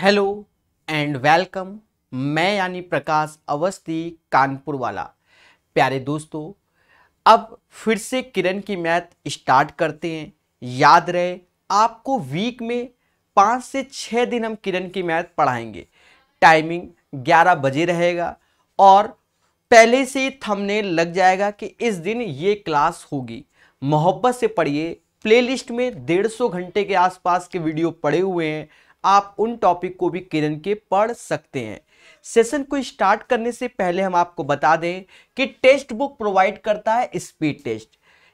hello and welcome मैं यानी प्रकाश अवस्थी कानपुर वाला प्यारे दोस्तों अब फिर से किरण की मैथ स्टार्ट करते हैं याद रहे आपको वीक में पाँच से छः दिन हम किरण की मैथ पढ़ाएंगे टाइमिंग ग्यारह बजे रहेगा और पहले से थमने लग जाएगा कि इस दिन ये क्लास होगी मोहब्बत से पढ़िए प्लेलिस्ट में डेढ़ सौ घंटे के आसपास के वीडियो पड़े हुए हैं आप उन टॉपिक को भी किरण के पढ़ सकते हैं सेशन को स्टार्ट करने से पहले हम आपको बता दें कि टेस्ट बुक प्रोवाइड करता है स्पीड टेस्ट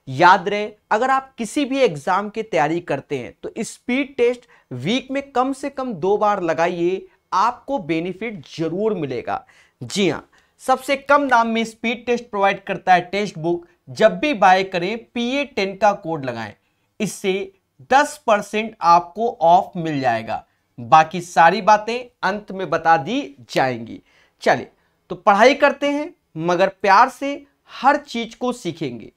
याद रहे अगर आप किसी भी एग्जाम की तैयारी करते हैं तो स्पीड टेस्ट वीक में कम से कम दो बार लगाइए आपको बेनिफिट जरूर मिलेगा जी हाँ सबसे कम दाम में स्पीड टेस्ट प्रोवाइड करता है टेस्ट बुक जब भी बाय करें पी ए टेन का कोड लगाएं इससे 10 परसेंट आपको ऑफ मिल जाएगा बाकी सारी बातें अंत में बता दी जाएंगी चलिए तो पढ़ाई करते हैं मगर प्यार से हर चीज को सीखेंगे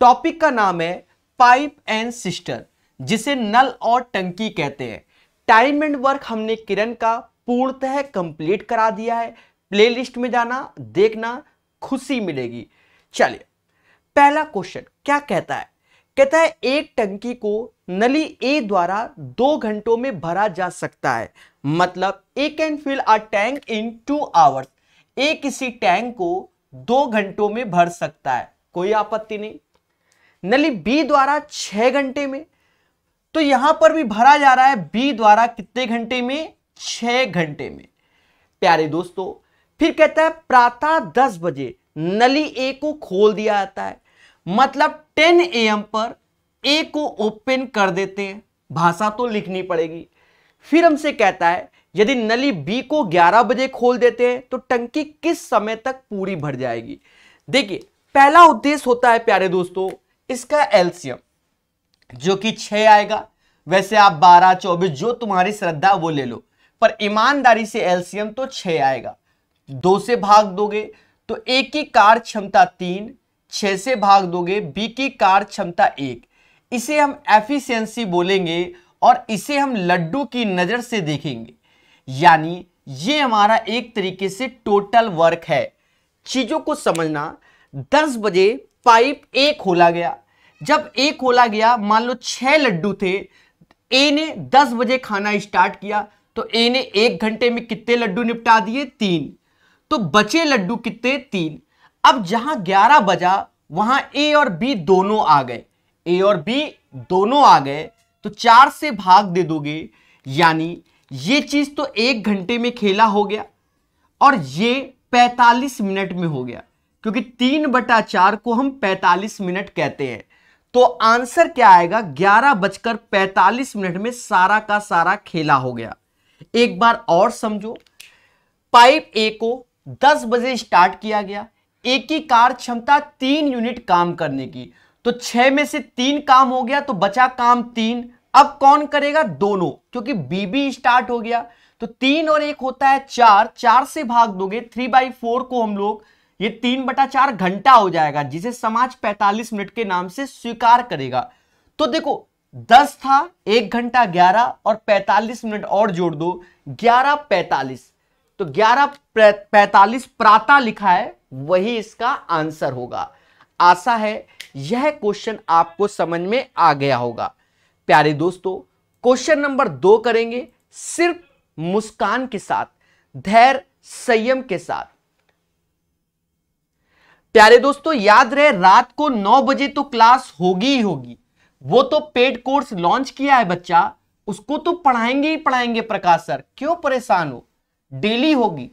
टॉपिक का नाम है पाइप एंड सिस्टर जिसे नल और टंकी कहते हैं टाइम एंड वर्क हमने किरण का पूर्णतः कंप्लीट करा दिया है प्लेलिस्ट में जाना देखना खुशी मिलेगी चलिए पहला क्वेश्चन क्या कहता है कहता है एक टंकी को नली ए द्वारा दो घंटों में भरा जा सकता है मतलब A can fill a tank in two hours A किसी टैंक को दो घंटों में भर सकता है कोई आपत्ति नहीं नली बी द्वारा छह घंटे में तो यहां पर भी भरा जा रहा है बी द्वारा कितने घंटे में छह घंटे में प्यारे दोस्तों फिर कहता है प्रातः दस बजे नली ए को खोल दिया जाता है मतलब ए एम पर ए को ओपन कर देते हैं भाषा तो लिखनी पड़ेगी फिर हमसे कहता है यदि नली बी को 11 बजे खोल देते हैं तो टंकी किस समय तक पूरी भर जाएगी देखिए पहला उद्देश्य होता है प्यारे दोस्तों इसका एल्सियम जो कि 6 आएगा वैसे आप बारह चौबीस जो तुम्हारी श्रद्धा वो ले लो पर ईमानदारी से एल्सियम तो 6 आएगा दो से भाग दोगे तो ए की कार क्षमता तीन छह से भाग दोगे बी की कार क्षमता एक इसे हम एफिशिएंसी बोलेंगे और इसे हम लड्डू की नज़र से देखेंगे यानी ये हमारा एक तरीके से टोटल वर्क है चीज़ों को समझना दस बजे पाइप ए खोला गया जब ए खोला गया मान लो छः लड्डू थे ए ने दस बजे खाना स्टार्ट किया तो ए ने एक घंटे में कितने लड्डू निपटा दिए तीन तो बचे लड्डू कितने तीन अब जहां ग्यारह बजा वहां ए और बी दोनों आ गए ए और बी दोनों आ गए तो चार से भाग दे दोगे यानी ये चीज तो एक घंटे में खेला हो गया और ये 45 मिनट में हो गया क्योंकि तीन बटा चार को हम 45 मिनट कहते हैं तो आंसर क्या आएगा ग्यारह बजकर पैंतालीस मिनट में सारा का सारा खेला हो गया एक बार और समझो पाइप ए को 10 बजे स्टार्ट किया गया एक ही कार क्षमता तीन यूनिट काम करने की तो छह में से तीन काम हो गया तो बचा काम तीन अब कौन करेगा दोनों क्योंकि बीबी स्टार्ट हो गया तो तीन और एक होता है चार चार से भाग दोगे थ्री बाई फोर को हम लोग ये तीन बटा चार घंटा हो जाएगा जिसे समाज पैंतालीस मिनट के नाम से स्वीकार करेगा तो देखो दस था एक घंटा ग्यारह और पैंतालीस मिनट और जोड़ दो ग्यारह पैंतालीस तो ग्यारह पैंतालीस प्रातः लिखा है वही इसका आंसर होगा आशा है यह क्वेश्चन आपको समझ में आ गया होगा प्यारे दोस्तों क्वेश्चन नंबर दो करेंगे सिर्फ मुस्कान के साथ धैर्य संयम के साथ प्यारे दोस्तों याद रहे रात को नौ बजे तो क्लास होगी ही होगी वो तो पेड कोर्स लॉन्च किया है बच्चा उसको तो पढ़ाएंगे ही पढ़ाएंगे प्रकाश सर क्यों परेशान हो डेली होगी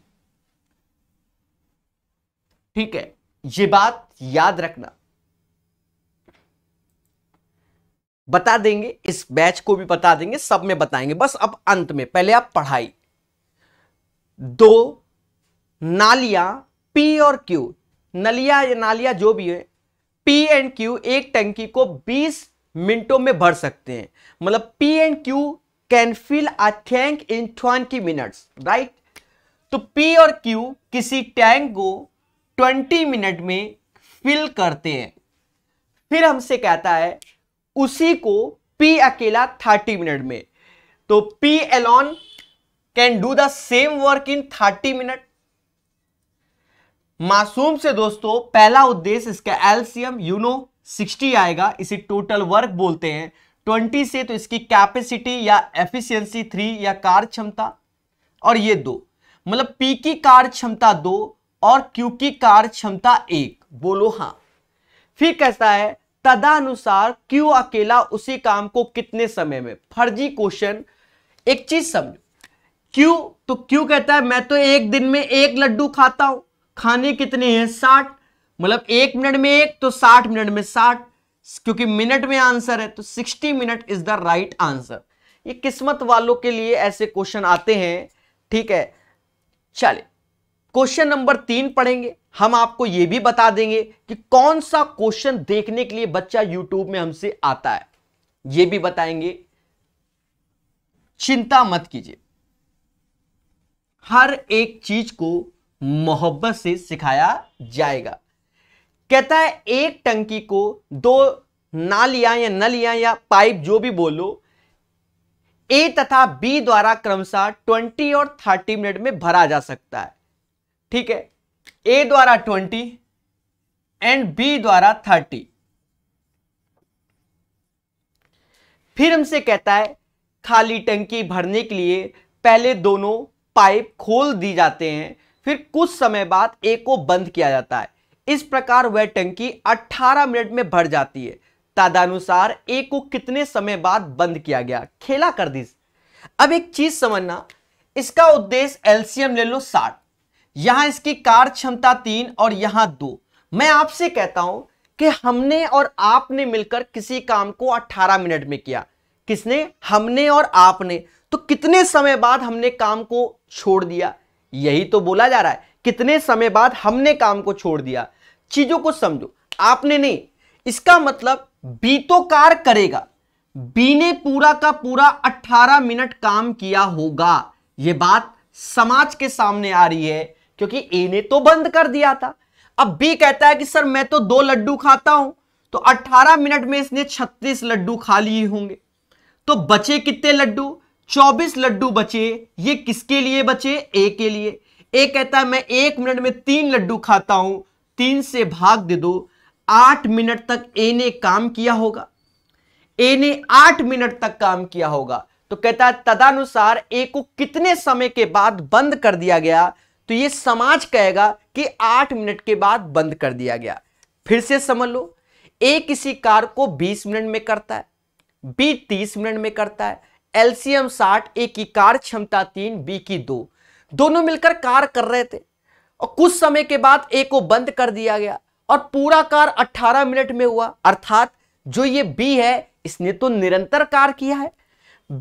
ठीक है ये बात याद रखना बता देंगे इस बैच को भी बता देंगे सब में बताएंगे बस अब अंत में पहले आप पढ़ाई दो नालिया पी और क्यू नलिया या नालिया जो भी है पी एंड क्यू एक टंकी को 20 मिनटों में भर सकते हैं मतलब P and Q can fill a tank in 20 minutes right तो पी और क्यू किसी टैंक को 20 मिनट में फिल करते हैं फिर हमसे कहता है उसी को P अकेला 30 मिनट में तो P alone can do the same work in 30 minute मासूम से दोस्तों पहला उद्देश्य इसका एल्सियम यूनो 60 आएगा इसे टोटल वर्क बोलते हैं 20 से तो इसकी कैपेसिटी या एफिशिएंसी थ्री या कार्य क्षमता और ये दो मतलब पी की कार क्षमता दो और क्यू की कार क्षमता एक बोलो हां फिर कहता है तदानुसार क्यों अकेला उसी काम को कितने समय में फर्जी क्वेश्चन एक चीज समझो क्यों तो क्यों कहता है मैं तो एक दिन में एक लड्डू खाता हूं खाने कितने हैं साठ मतलब एक मिनट में एक तो साठ मिनट में साठ क्योंकि मिनट में आंसर है तो sixty minute is the right answer ये किस्मत वालों के लिए ऐसे क्वेश्चन आते हैं ठीक है चलिए क्वेश्चन नंबर तीन पढ़ेंगे हम आपको यह भी बता देंगे कि कौन सा क्वेश्चन देखने के लिए बच्चा यूट्यूब में हमसे आता है यह भी बताएंगे चिंता मत कीजिए हर एक चीज को मोहब्बत से सिखाया जाएगा कहता है एक टंकी को दो नालियां या नलियां या पाइप जो भी बोलो ए तथा बी द्वारा क्रमशः 20 और 30 मिनट में भरा जा सकता है ठीक है ए द्वारा ट्वेंटी एंड बी द्वारा थर्टी फिर हमसे कहता है खाली टंकी भरने के लिए पहले दोनों पाइप खोल दी जाते हैं फिर कुछ समय बाद एक को बंद किया जाता है इस प्रकार वह टंकी 18 मिनट में भर जाती है तदानुसार ए को कितने समय बाद बंद किया गया खेला कर दी अब एक चीज समझना इसका उद्देश्य एलसीएम ले लो साठ यहां इसकी कार्य क्षमता तीन और यहां दो मैं आपसे कहता हूं कि हमने और आपने मिलकर किसी काम को 18 मिनट में किया किसने हमने और आपने तो कितने समय बाद हमने काम को छोड़ दिया यही तो बोला जा रहा है कितने समय बाद हमने काम को छोड़ दिया चीजों को समझो आपने नहीं इसका मतलब बी तो कार करेगा बी ने पूरा का पूरा 18 मिनट काम किया होगा यह बात समाज के सामने आ रही है क्योंकि ए ने तो बंद कर दिया था अब बी कहता है कि सर मैं तो दो लड्डू खाता हूं तो 18 मिनट में इसने 36 लड्डू खा लिए होंगे तो बचे कितने लड्डू 24 लड्डू बचे ये किसके लिए बचे ए के लिए ए कहता है मैं एक मिनट में तीन लड्डू खाता हूं तीन से भाग दे दो आठ मिनट तक ए ने काम किया होगा ए ने आठ मिनट तक काम किया होगा तो कहता है तदानुसार ए को कितने समय के बाद बंद कर दिया गया तो ये समाज कहेगा कि आठ मिनट के बाद बंद कर दिया गया फिर से समझ लो ए किसी कार को बीस मिनट में करता है बी तीस मिनट में करता है एलसीएम साठ ए की कार क्षमता तीन बी की दो दोनों मिलकर कार कर रहे थे और कुछ समय के बाद ए को बंद कर दिया गया और पूरा कार 18 मिनट में हुआ अर्थात जो ये बी है इसने तो निरंतर कार्य किया है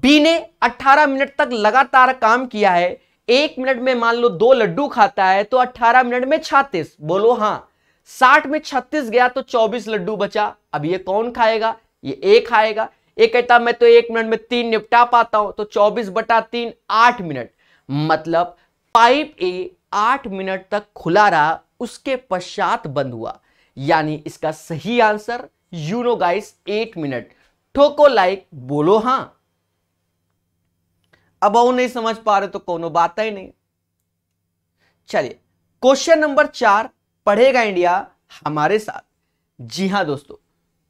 बी ने 18 मिनट तक लगातार काम किया है एक मिनट में मान लो दो लड्डू खाता है तो 18 मिनट में 36 बोलो हाँ 60 में 36 गया तो 24 लड्डू बचा अब ये कौन खाएगा ये ए खाएगा ये कहता मैं तो एक मिनट में तीन निपटा पाता हूं तो 24 बटा तीन आठ मिनट मतलब पाइप ए आठ मिनट तक खुला रहा उसके पश्चात बंद हुआ यानी इसका सही आंसर यूनोगाइस एट मिनट ठोको लाइक बोलो हाँ अब वो नहीं समझ पा रहे तो कोनो बात ही नहीं चलिए क्वेश्चन नंबर चार पढ़ेगा इंडिया हमारे साथ जी हां दोस्तों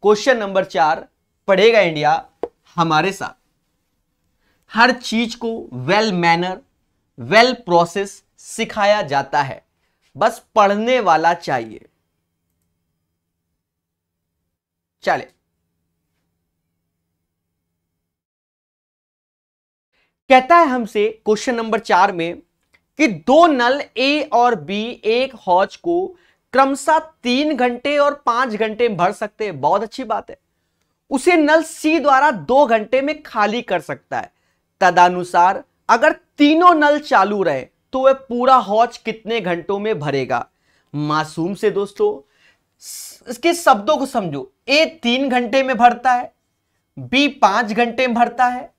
क्वेश्चन नंबर चार पढ़ेगा इंडिया हमारे साथ हर चीज को वेल मैनर वेल प्रोसेस सिखाया जाता है बस पढ़ने वाला चाहिए चले कहता है हमसे क्वेश्चन नंबर चार में कि दो नल ए और बी एक हौज को क्रमशः तीन घंटे और पांच घंटे भर सकते हैं बहुत अच्छी बात है उसे नल सी द्वारा दो घंटे में खाली कर सकता है तदनुसार अगर तीनों नल चालू रहे तो वह पूरा हौज कितने घंटों में भरेगा मासूम से दोस्तों इसके शब्दों को समझो ए तीन घंटे में भरता है बी पांच घंटे में भरता है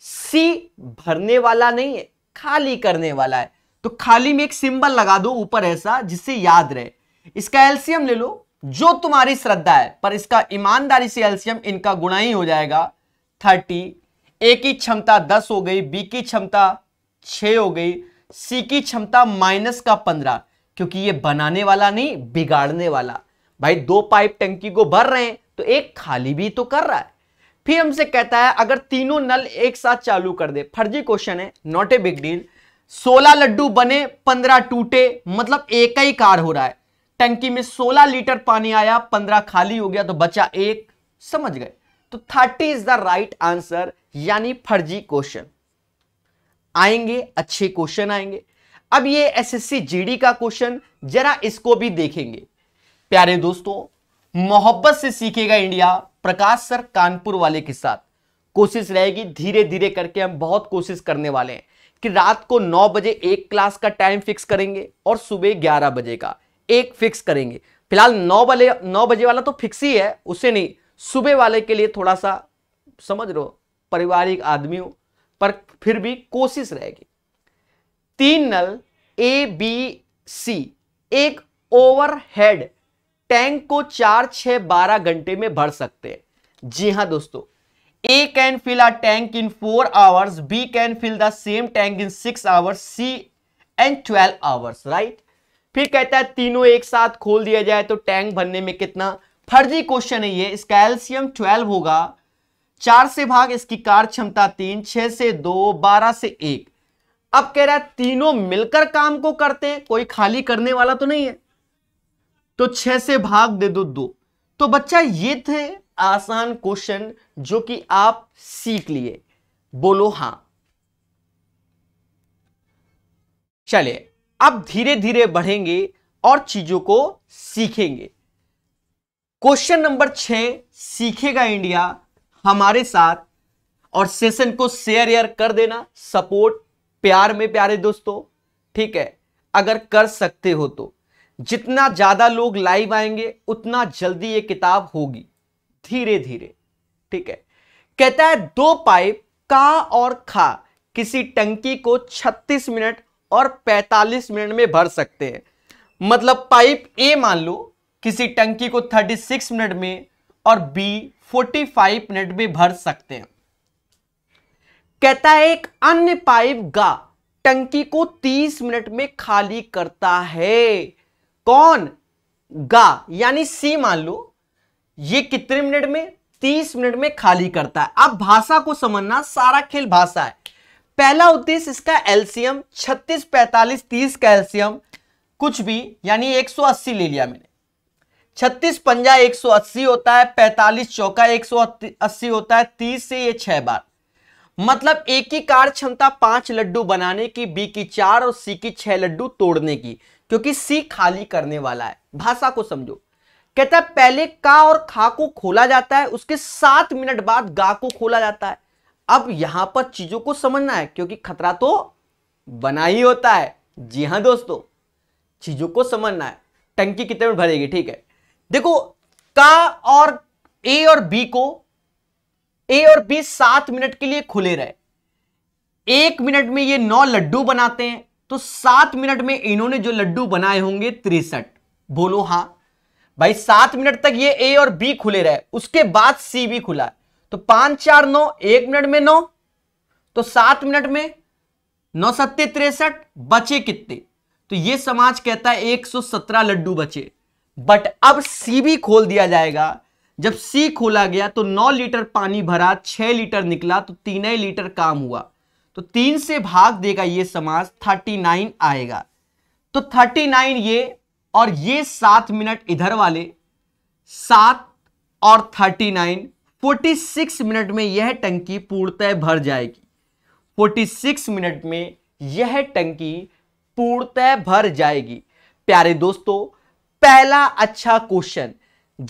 सी भरने वाला नहीं है खाली करने वाला है तो खाली में एक सिंबल लगा दो ऊपर ऐसा जिससे याद रहे इसका एल्सियम ले लो जो तुम्हारी श्रद्धा है पर इसका ईमानदारी से एल्सियम इनका गुणा ही हो जाएगा थर्टी ए की क्षमता दस हो गई बी की क्षमता छ हो गई सी की क्षमता माइनस का पंद्रह क्योंकि ये बनाने वाला नहीं बिगाड़ने वाला भाई दो पाइप टंकी को भर रहे हैं तो एक खाली भी तो कर रहा है फिर हमसे कहता है अगर तीनों नल एक साथ चालू कर दे फर्जी क्वेश्चन है नॉट ए बिग डील सोलह लड्डू बने पंद्रह टूटे मतलब एक ही कार हो रहा है टंकी में सोलह लीटर पानी आया पंद्रह खाली हो गया तो बचा एक समझ गए तो thirty is the right answer यानी फर्जी क्वेश्चन आएंगे अच्छे क्वेश्चन आएंगे अब ये एसएससी जीडी का क्वेश्चन जरा इसको भी देखेंगे प्यारे दोस्तों मोहब्बत से सीखेगा इंडिया प्रकाश सर कानपुर वाले के साथ कोशिश रहेगी धीरे धीरे करके हम बहुत कोशिश करने वाले हैं कि रात को नौ बजे एक क्लास का टाइम फिक्स करेंगे और सुबह ग्यारह बजे का एक फिक्स करेंगे फिलहाल नौ बजे नौ बजे वाला तो फिक्स ही है उसे नहीं सुबह वाले के लिए थोड़ा सा समझ लो पारिवारिक आदमी हो पर फिर भी कोशिश रहेगी तीन नल ए बी सी एक ओवरहेड टैंक को चार छह बारह घंटे में भर सकते हैं जी हाँ दोस्तों A can fill a tank in four hours B can fill the same tank in six hours C and twelve hours right फिर कहता है तीनों एक साथ खोल दिया जाए तो टैंक भरने में कितना फर्जी क्वेश्चन है ये इसका एल्सियम होगा चार से भाग इसकी कार क्षमता तीन छह से दो बारह से एक अब कह रहा है तीनों मिलकर काम को करते कोई खाली करने वाला तो नहीं है तो छह से भाग दे दो दो तो बच्चा ये थे आसान क्वेश्चन जो कि आप सीख लिए बोलो हां चलिए अब धीरे धीरे बढ़ेंगे और चीजों को सीखेंगे क्वेश्चन नंबर छह सीखेगा इंडिया हमारे साथ और सेशन को शेयर यार कर देना सपोर्ट प्यार में प्यारे दोस्तों ठीक है अगर कर सकते हो तो जितना ज़्यादा लोग लाइव आएंगे उतना जल्दी ये किताब होगी धीरे धीरे ठीक है कहता है दो पाइप का और खा किसी टंकी को 36 मिनट और 45 मिनट में भर सकते हैं मतलब पाइप ए मान लो किसी टंकी को 36 मिनट में और बी 45 मिनट में भर सकते हैं कहता है एक अन्य पाइप गा टंकी को 30 मिनट में खाली करता है कौन गा यानी सी मान लो ये कितने मिनट में तीस मिनट में खाली करता है अब भाषा को समझना सारा खेल भाषा है पहला उद्देश्य इसका एल्सियम छत्तीस पैंतालीस तीस का एल्सियम कुछ भी यानी 180 ले लिया मैंने छत्तीस पंजा 180 होता है पैंतालीस चौका 180 होता है तीस से ये छह बार मतलब एक ही कार्य क्षमता पांच लड्डू बनाने की बी की चार और सी की छह लड्डू तोड़ने की क्योंकि सी खाली करने वाला है भाषा को समझो कहता है पहले का और खा को खोला जाता है उसके सात मिनट बाद गा को खोला जाता है अब यहां पर चीजों को समझना है क्योंकि खतरा तो बना ही होता है जी हां दोस्तों चीजों को समझना है टंकी कितने में भरेगी ठीक है देखो का और ए और बी को ए और बी सात मिनट के लिए खुले रहे एक मिनट में ये नौ लड्डू बनाते हैं तो सात मिनट में इन्होंने जो लड्डू बनाए होंगे तिरसठ बोलो हां भाई सात मिनट तक ये ए और बी खुले रहे उसके बाद सी भी खुला तो पांच चार नौ एक मिनट में नौ तो सात मिनट में नौ सत्ते तिरसठ बचे कितने तो ये समाज कहता है एक सौ सत्रह लड्डू बचे बट अब सी भी खोल दिया जाएगा जब सी खोला गया तो नौ लीटर पानी भरा छह लीटर निकला तो तीन लीटर काम हुआ तो तीन से भाग देगा ये समाज थर्टी नाइन आएगा तो थर्टी नाइन ये और ये सात मिनट इधर वाले सात और thirty nine forty six minute में यह टंकी पूर्णतः भर जाएगी फोर्टी सिक्स मिनट में यह टंकी पूर्णतः भर जाएगी प्यारे दोस्तों पहला अच्छा क्वेश्चन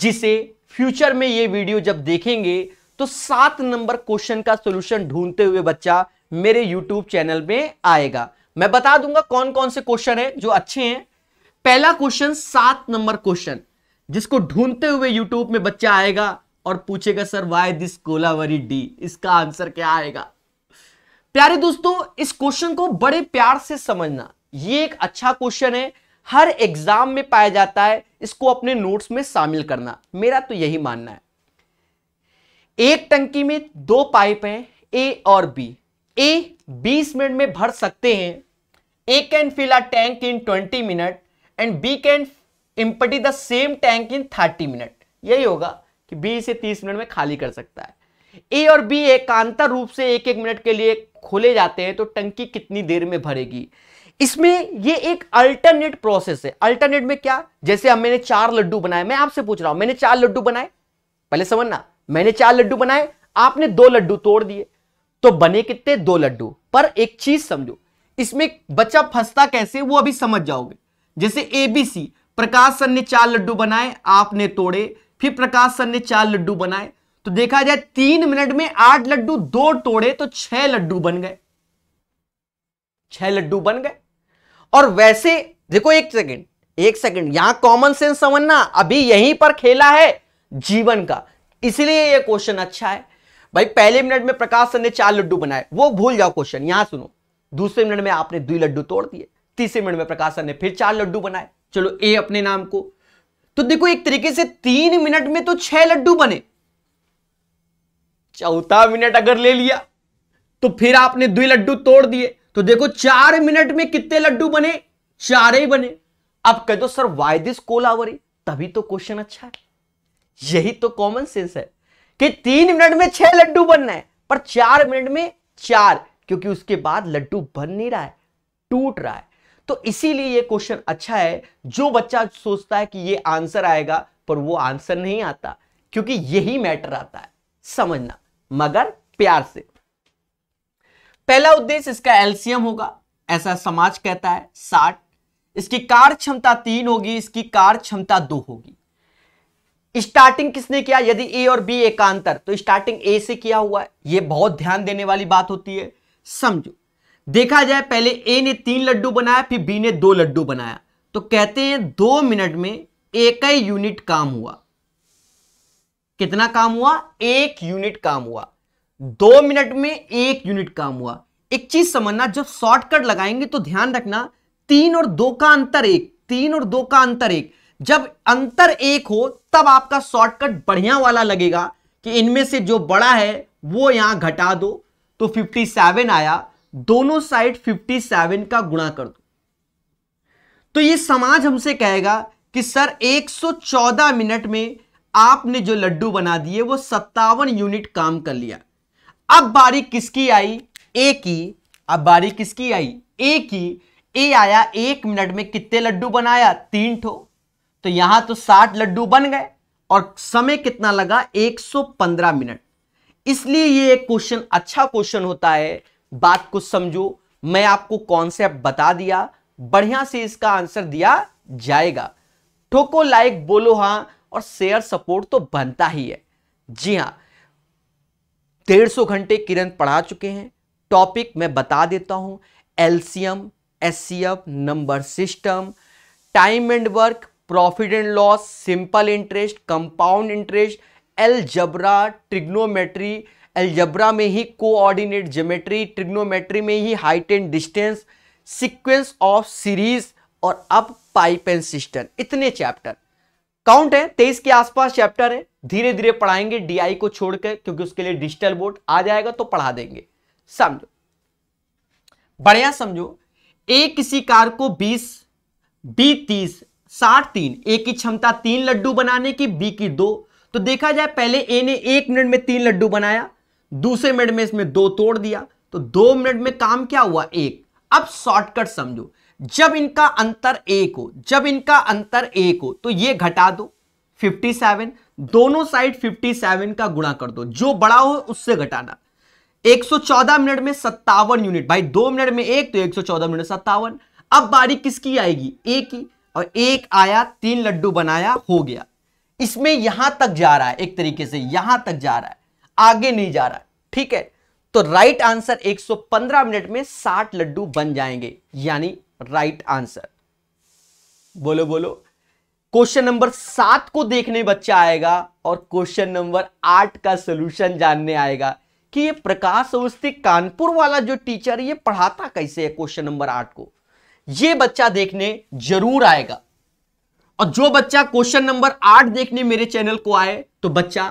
जिसे फ्यूचर में ये वीडियो जब देखेंगे तो सात नंबर क्वेश्चन का सोल्यूशन ढूंढते हुए बच्चा मेरे यूट्यूब चैनल में आएगा मैं बता दूंगा कौन कौन से क्वेश्चन है जो अच्छे हैं पहला क्वेश्चन सात नंबर क्वेश्चन जिसको ढूंढते हुए यूट्यूब में बच्चा आएगा और पूछेगा sir why this Kolaveri Di इसका आंसर क्या आएगा प्यारे दोस्तों इस क्वेश्चन को बड़े प्यार से समझना ये एक अच्छा क्वेश्चन है हर एग्जाम में पाया जाता है इसको अपने नोट्स में शामिल करना मेरा तो यही मानना है एक टंकी में दो पाइप हैं ए और बी ए 20 मिनट में भर सकते हैं A can fill a tank in 20 minute and B can empty the same tank in 30 minute यही होगा कि बी इसे 30 मिनट में खाली कर सकता है ए और बी एकांतर रूप से एक एक मिनट के लिए खोले जाते हैं तो टंकी कितनी देर में भरेगी इसमें ये एक अल्टरनेट प्रोसेस है अल्टरनेट में क्या जैसे हम मैंने चार लड्डू बनाए मैं आपसे पूछ रहा हूं मैंने चार लड्डू बनाए पहले समझना मैंने चार लड्डू बनाए आपने दो लड्डू तोड़ दिए तो बने कितने दो लड्डू पर एक चीज समझो इसमें बच्चा फंसता कैसे वो अभी समझ जाओगे जैसे एबीसी प्रकाश सर ने चार लड्डू बनाए आपने तोड़े फिर प्रकाश सर ने चार लड्डू बनाए तो देखा जाए तीन मिनट में आठ लड्डू दो तोड़े तो छह लड्डू बन गए छह लड्डू बन गए और वैसे देखो एक सेकेंड एक सेकंड यहां कॉमन सेंस समझना अभी यहीं पर खेला है जीवन का इसलिए यह क्वेश्चन अच्छा है भाई पहले मिनट में प्रकाश सर ने चार लड्डू बनाए वो भूल जाओ क्वेश्चन यहां सुनो दूसरे मिनट में आपने दुई लड्डू तोड़ दिए तीसरे मिनट में प्रकाश सर ने फिर चार लड्डू बनाए चलो ए अपने नाम को तो देखो एक तरीके से तीन मिनट में तो छह लड्डू बने चौथा मिनट अगर ले लिया तो फिर आपने दुई लड्डू तोड़ दिए तो देखो चार मिनट में कितने लड्डू बने चार ही बने अब कह दो सर वाई दिस कोलावरी तभी तो क्वेश्चन अच्छा है यही तो कॉमन सेंस है कि तीन मिनट में छह लड्डू बनना है पर चार मिनट में चार क्योंकि उसके बाद लड्डू बन नहीं रहा है टूट रहा है तो इसीलिए ये क्वेश्चन अच्छा है जो बच्चा सोचता है कि ये आंसर आएगा पर वो आंसर नहीं आता क्योंकि यही मैटर आता है समझना मगर प्यार से पहला उद्देश्य इसका एल्सियम होगा ऐसा समाज कहता है साठ इसकी कार्य क्षमता तीन होगी इसकी कार्य क्षमता दो होगी स्टार्टिंग किसने किया यदि ए और बी एक अंतर तो स्टार्टिंग ए से किया हुआ है ये बहुत ध्यान देने वाली बात होती है समझो देखा जाए पहले ए ने तीन लड्डू बनाया फिर बी ने दो लड्डू बनाया तो कहते हैं दो मिनट में एक ही यूनिट काम हुआ कितना काम हुआ एक यूनिट काम हुआ दो मिनट में एक यूनिट काम हुआ एक चीज समझना जब शॉर्टकट लगाएंगे तो ध्यान रखना तीन और दो का अंतर एक तीन और दो का अंतर एक जब अंतर एक हो तब आपका शॉर्टकट बढ़िया वाला लगेगा कि इनमें से जो बड़ा है वो यहां घटा दो तो 57 आया दोनों साइड 57 का गुणा कर दो तो ये समाज हमसे कहेगा कि सर 114 मिनट में आपने जो लड्डू बना दिए वो सत्तावन यूनिट काम कर लिया अब बारी किसकी आई ए की अब बारी किसकी आई ए की ए आया एक मिनट में कितने लड्डू बनाया तीन ठो तो यहां तो 60 लड्डू बन गए और समय कितना लगा 115 मिनट इसलिए ये एक क्वेश्चन अच्छा क्वेश्चन होता है बात को समझो मैं आपको कॉन्सेप्ट बता दिया बढ़िया से इसका आंसर दिया जाएगा ठोको लाइक बोलो हां और शेयर सपोर्ट तो बनता ही है जी हाँ डेढ़ सौ घंटे किरण पढ़ा चुके हैं टॉपिक मैं बता देता हूं एलसीएम एस number system time and work profit and loss simple interest compound interest algebra trigonometry algebra में ही कोऑर्डिनेट ज्योमेट्री ट्रिग्नोमेट्री में ही height and distance sequence of series और अब पाइप एंड सिस्टम इतने चैप्टर काउंट है तेईस के आसपास चैप्टर है धीरे धीरे पढ़ाएंगे डीआई को छोड़कर क्योंकि उसके लिए डिजिटल बोर्ड आ जाएगा तो पढ़ा देंगे समझो बढ़िया समझो ए किसी कार को 20, बी 30, साठ तीन ए की क्षमता तीन लड्डू बनाने की बी की दो तो देखा जाए पहले ए ने एक मिनट में तीन लड्डू बनाया दूसरे मिनट में इसमें दो तोड़ दिया तो दो मिनट में काम क्या हुआ एक अब शॉर्टकट समझो जब इनका अंतर एक हो जब इनका अंतर एक हो तो ये घटा दो 57 दोनों साइड 57 का गुणा कर दो जो बड़ा हो उससे घटाना 114 मिनट में सत्तावन यूनिट भाई दो मिनट में एक तो 114 मिनट सत्तावन अब बारी किसकी आएगी ए की और एक आया तीन लड्डू बनाया हो गया इसमें यहां तक जा रहा है एक तरीके से यहां तक जा रहा है आगे नहीं जा रहा है ठीक है तो राइट आंसर 115 मिनट में 60 लड्डू बन जाएंगे यानी राइट आंसर बोलो बोलो क्वेश्चन नंबर सात को देखने बच्चा आएगा और क्वेश्चन नंबर आठ का सोल्यूशन जानने आएगा कि ये प्रकाश अवस्थी कानपुर वाला जो टीचर ये पढ़ाता कैसे है क्वेश्चन नंबर आठ को ये बच्चा देखने जरूर आएगा और जो बच्चा क्वेश्चन नंबर आठ देखने मेरे चैनल को आए तो बच्चा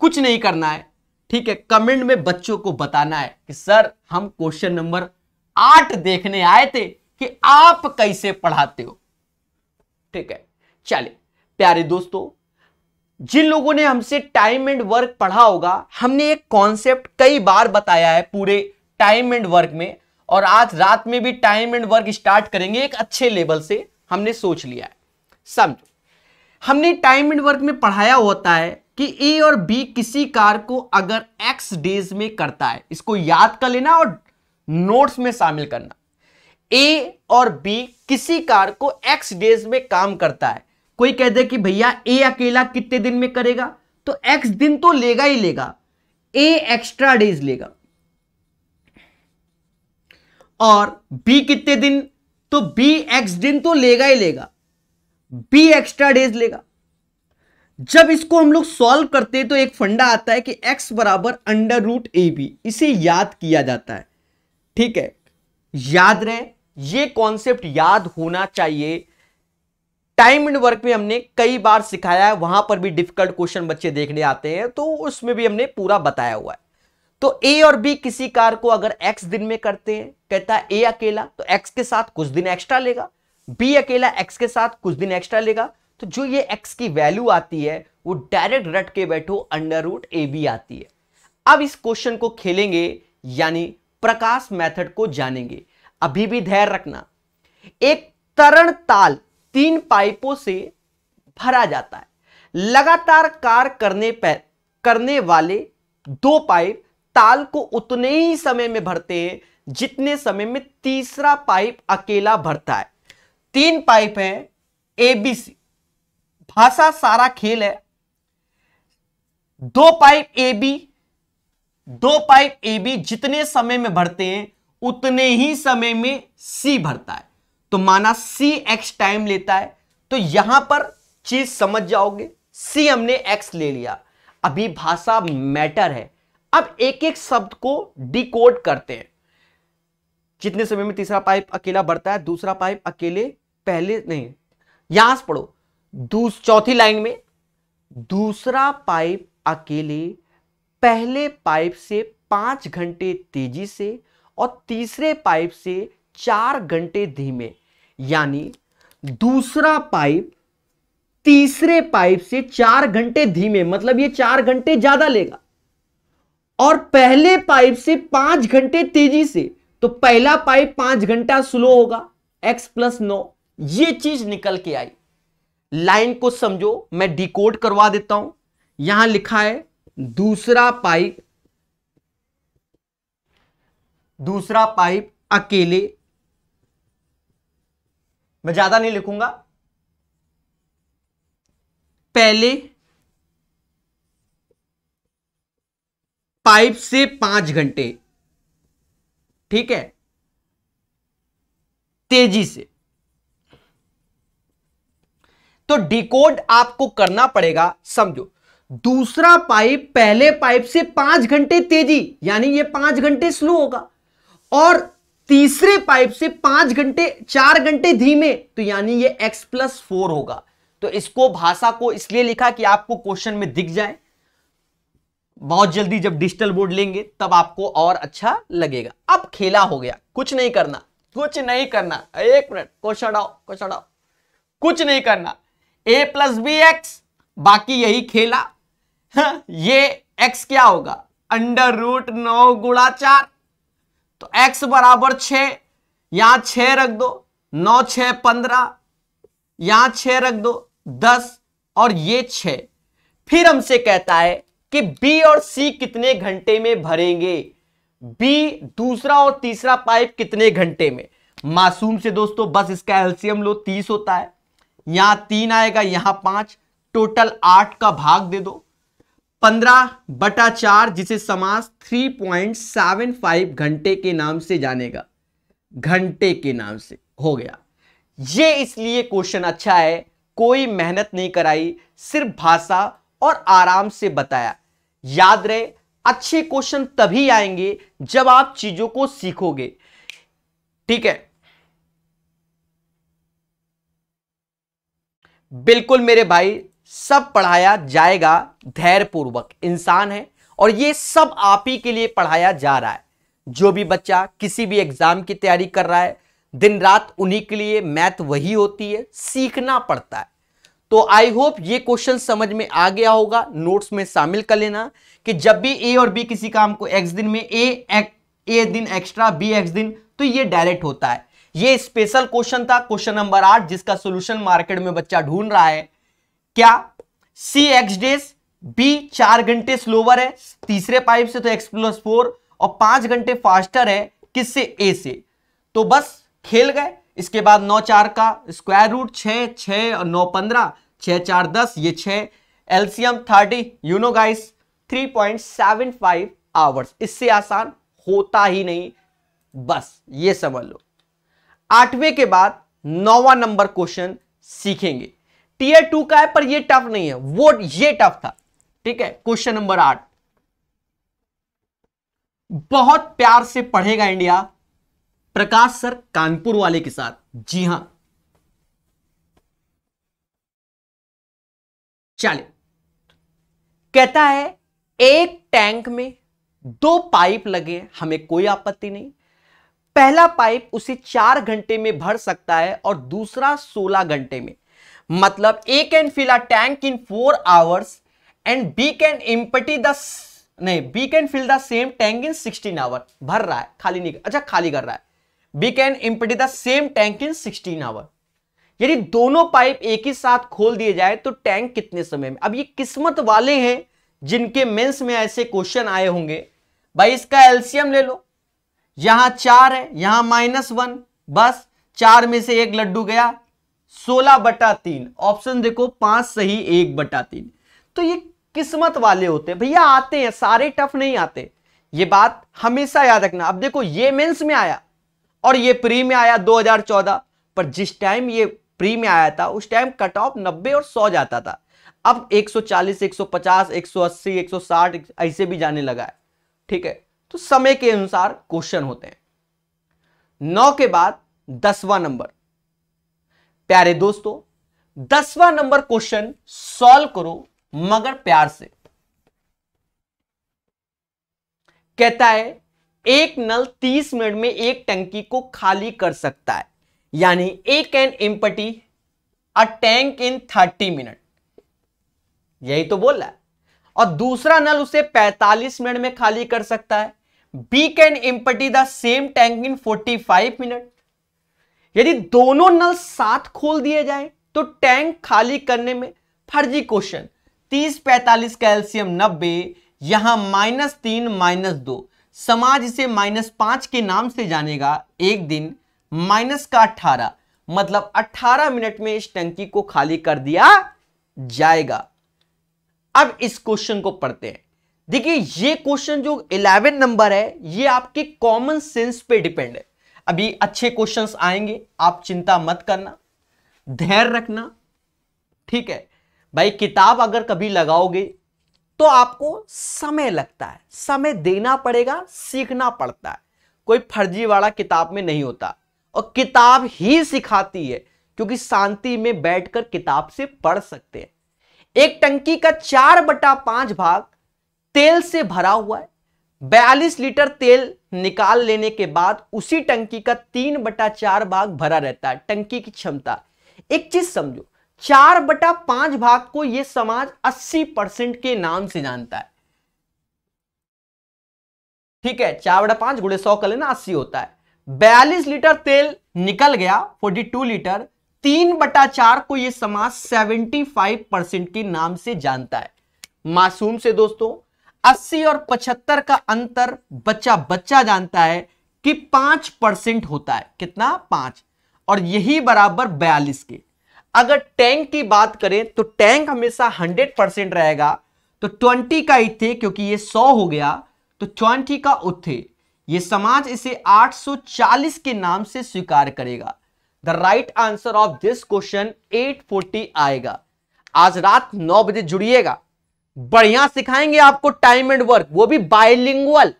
कुछ नहीं करना है ठीक है कमेंट में बच्चों को बताना है कि सर हम क्वेश्चन नंबर आठ देखने आए थे कि आप कैसे पढ़ाते हो ठीक है चलिए प्यारे दोस्तों जिन लोगों ने हमसे टाइम एंड वर्क पढ़ा होगा हमने एक कॉन्सेप्ट कई बार बताया है पूरे टाइम एंड वर्क में और आज रात में भी टाइम एंड वर्क स्टार्ट करेंगे एक अच्छे लेवल से हमने सोच लिया है समझो हमने टाइम एंड वर्क में पढ़ाया होता है कि ए और बी किसी कार को अगर एक्स डेज में करता है इसको याद कर लेना और नोट्स में शामिल करना ए और बी किसी कार को एक्स डेज में काम करता है कोई कह दे कि भैया ए अकेला कितने दिन में करेगा तो एक्स दिन तो लेगा ही लेगा ए एक्स्ट्रा डेज लेगा और बी कितने दिन तो बी एक्स दिन तो लेगा ही लेगा बी एक्स्ट्रा डेज लेगा जब इसको हम लोग सॉल्व करते हैं तो एक फंडा आता है कि x बराबर अंडर रूट ए बी इसे याद किया जाता है ठीक है याद रहे ये कॉन्सेप्ट याद होना चाहिए टाइम एंड वर्क में हमने कई बार सिखाया है वहां पर भी डिफिकल्ट क्वेश्चन बच्चे देखने आते हैं तो उसमें भी हमने पूरा बताया हुआ है तो ए और बी किसी कार को अगर एक्स दिन में करते हैं कहता है ए अकेला तो एक्स के साथ कुछ दिन एक्स्ट्रा लेगा बी अकेला एक्स के साथ कुछ दिन एक्स्ट्रा लेगा तो जो ये एक्स की वैल्यू आती है वो डायरेक्ट रट के बैठो अंडर रूट ए बी आती है अब इस क्वेश्चन को खेलेंगे यानी प्रकाश मेथड को जानेंगे अभी भी धैर्य रखना एक तरण ताल तीन पाइपों से भरा जाता है लगातार कार करने पर करने वाले दो पाइप ताल को उतने ही समय में भरते हैं जितने समय में तीसरा पाइप अकेला भरता है तीन पाइप है एबीसी भाषा सारा खेल है दो पाइप ए बी दो पाइप ए बी जितने समय में भरते हैं उतने ही समय में सी भरता है तो माना सी एक्स टाइम लेता है तो यहां पर चीज समझ जाओगे सी हमने एक्स ले लिया अभी भाषा मैटर है अब एक एक शब्द को डिकोड करते हैं जितने समय में तीसरा पाइप अकेला बढ़ता है दूसरा पाइप अकेले पहले नहीं यहां से पढ़ो चौथी लाइन में दूसरा पाइप अकेले पहले पाइप से पांच घंटे तेजी से और तीसरे पाइप से चार घंटे धीमे यानी दूसरा पाइप तीसरे पाइप से चार घंटे धीमे मतलब ये चार घंटे ज्यादा लेगा और पहले पाइप से पांच घंटे तेजी से तो पहला पाइप पांच घंटा स्लो होगा एक्स प्लस नौ ये चीज निकल के आई लाइन को समझो मैं डिकोड करवा देता हूं यहां लिखा है दूसरा पाइप दूसरा पाइप अकेले मैं ज्यादा नहीं लिखूंगा पहले पाइप से पांच घंटे ठीक है तेजी से तो डिकोड आपको करना पड़ेगा समझो दूसरा पाइप पहले पाइप से पांच घंटे तेजी यानी ये पांच घंटे स्लो होगा और तीसरे पाइप से पांच घंटे चार घंटे धीमे तो यानी ये x प्लस फोर होगा तो इसको भाषा को इसलिए लिखा कि आपको क्वेश्चन में दिख जाए बहुत जल्दी जब डिजिटल बोर्ड लेंगे तब आपको और अच्छा लगेगा अब खेला हो गया कुछ नहीं करना कुछ नहीं करना एक मिनट क्वेश्चन आओ क्वेश्चन आओ कुछ नहीं करना ए प्लस बी एक्स बाकी यही खेला हाँ, ये x क्या होगा अंडर रूट नौ गुणा चार तो x बराबर छ यहां छ रख दो नौ छ पंद्रह यहां छ रख दो दस और ये छ फिर हमसे कहता है कि बी और सी कितने घंटे में भरेंगे बी दूसरा और तीसरा पाइप कितने घंटे में मासूम से दोस्तों बस इसका एल्सियम लो तीस होता है यहां तीन आएगा यहां पांच टोटल आठ का भाग दे दो पंद्रह बटा चार जिसे समाज थ्री पॉइंट सेवन फाइव घंटे के नाम से जानेगा घंटे के नाम से हो गया ये इसलिए क्वेश्चन अच्छा है कोई मेहनत नहीं कराई सिर्फ भाषा और आराम से बताया याद रहे अच्छे क्वेश्चन तभी आएंगे जब आप चीजों को सीखोगे ठीक है बिल्कुल मेरे भाई सब पढ़ाया जाएगा धैर्य पूर्वक इंसान है और ये सब आप ही के लिए पढ़ाया जा रहा है जो भी बच्चा किसी भी एग्जाम की तैयारी कर रहा है दिन रात उन्हीं के लिए मैथ वही होती है सीखना पड़ता है तो आई होप ये क्वेश्चन समझ में आ गया होगा नोट्स में शामिल कर लेना कि जब भी ए और बी किसी काम को एक्स दिन में ए ए दिन एक्स्ट्रा बी एक्स दिन तो ये डायरेक्ट होता है ये स्पेशल क्वेश्चन था क्वेश्चन नंबर आठ जिसका सोल्यूशन मार्केट में बच्चा ढूंढ रहा है क्या सी एक्स डेज बी चार घंटे स्लोवर है तीसरे पाइप से तो एक्स प्लस फोर और पांच घंटे फास्टर है किससे ए से तो बस खेल गए इसके बाद नौ चार का स्क्वायर रूट छः छः और नौ पंद्रह छः चार दस ये छः LCM thirty you know guys three point seven five hours इससे आसान होता ही नहीं बस ये समझ लो आठवें के बाद नौवा नंबर क्वेश्चन सीखेंगे टीयर टू का है पर ये टफ नहीं है वो ये टफ था ठीक है क्वेश्चन नंबर आठ बहुत प्यार से पढ़ेगा इंडिया प्रकाश सर कानपुर वाले के साथ जी हां चलिए कहता है एक टैंक में दो पाइप लगे हमें कोई आपत्ति नहीं पहला पाइप उसे चार घंटे में भर सकता है और दूसरा सोलह घंटे में मतलब A can fill a tank in four hours and B can empty the नहीं B can fill the same tank in sixteen hour भर रहा है खाली नहीं अच्छा खाली कर रहा है we can empty the same tank in sixteen hour यदि दोनों पाइप एक ही साथ खोल दिए जाए तो टैंक कितने समय में अब ये किस्मत वाले हैं जिनके मेंस में ऐसे क्वेश्चन आए होंगे भाई इसका एल्सियम ले लो यहां चार है यहां माइनस वन बस चार में से एक लड्डू गया सोलह बटा तीन ऑप्शन देखो पांच सही एक बटा तीन तो ये किस्मत वाले होते हैं भैया आते हैं सारे टफ नहीं आते ये बात हमेशा याद रखना अब देखो ये मेंस में आया और ये प्री में आया 2014 पर जिस टाइम ये प्री में आया था उस टाइम कट ऑफ नब्बे और 100 जाता था अब 140 150 180 160 ऐसे भी जाने लगा है ठीक है तो समय के अनुसार क्वेश्चन होते हैं नौ के बाद दसवां नंबर प्यारे दोस्तों दसवां नंबर क्वेश्चन सॉल्व करो मगर प्यार से कहता है एक नल 30 मिनट में एक टंकी को खाली कर सकता है यानी A can empty a tank in 30 minute यही तो बोल रहा है और दूसरा नल उसे 45 मिनट में खाली कर सकता है B can empty the same tank in 45 minute यदि दोनों नल साथ खोल दिए जाए तो टैंक खाली करने में फर्जी क्वेश्चन 30 45 कैल्शियम 90 यहां माइनस तीन माइनस दो समाज इसे माइनस पांच के नाम से जानेगा एक दिन माइनस का अठारह मतलब अठारह मिनट में इस टंकी को खाली कर दिया जाएगा अब इस क्वेश्चन को पढ़ते हैं देखिए ये क्वेश्चन जो इलेवन नंबर है ये आपके कॉमन सेंस पे डिपेंड है अभी अच्छे क्वेश्चंस आएंगे आप चिंता मत करना धैर्य रखना ठीक है भाई किताब अगर कभी लगाओगे तो आपको समय लगता है समय देना पड़ेगा सीखना पड़ता है कोई फर्जीवाड़ा किताब में नहीं होता और किताब ही सिखाती है क्योंकि शांति में बैठकर किताब से पढ़ सकते हैं एक टंकी का चार बटा पांच भाग तेल से भरा हुआ है बयालीस लीटर तेल निकाल लेने के बाद उसी टंकी का तीन बटा चार भाग भरा रहता है टंकी की क्षमता एक चीज समझो चार बटा पांच भाग को यह समाज अस्सी परसेंट के नाम से जानता है ठीक है चार बटा पांच गुड़े सौ कर लेना अस्सी होता है बयालीस लीटर तेल निकल गया फोर्टी टू लीटर तीन बटा चार को यह समाज सेवेंटी फाइव परसेंट के नाम से जानता है मासूम से दोस्तों अस्सी और पचहत्तर का अंतर बच्चा बच्चा जानता है कि पांच परसेंट होता है कितना पांच और यही बराबर बयालीस के अगर टैंक की बात करें तो टैंक हमेशा हंड्रेड परसेंट रहेगा तो ट्वेंटी का इथे क्योंकि ये सौ हो गया तो ट्वेंटी का उथे ये समाज इसे 840 के नाम से स्वीकार करेगा the right answer of this question 840 आएगा आज रात नौ बजे जुड़िएगा बढ़िया सिखाएंगे आपको टाइम एंड वर्क वो भी बायलिंगुअल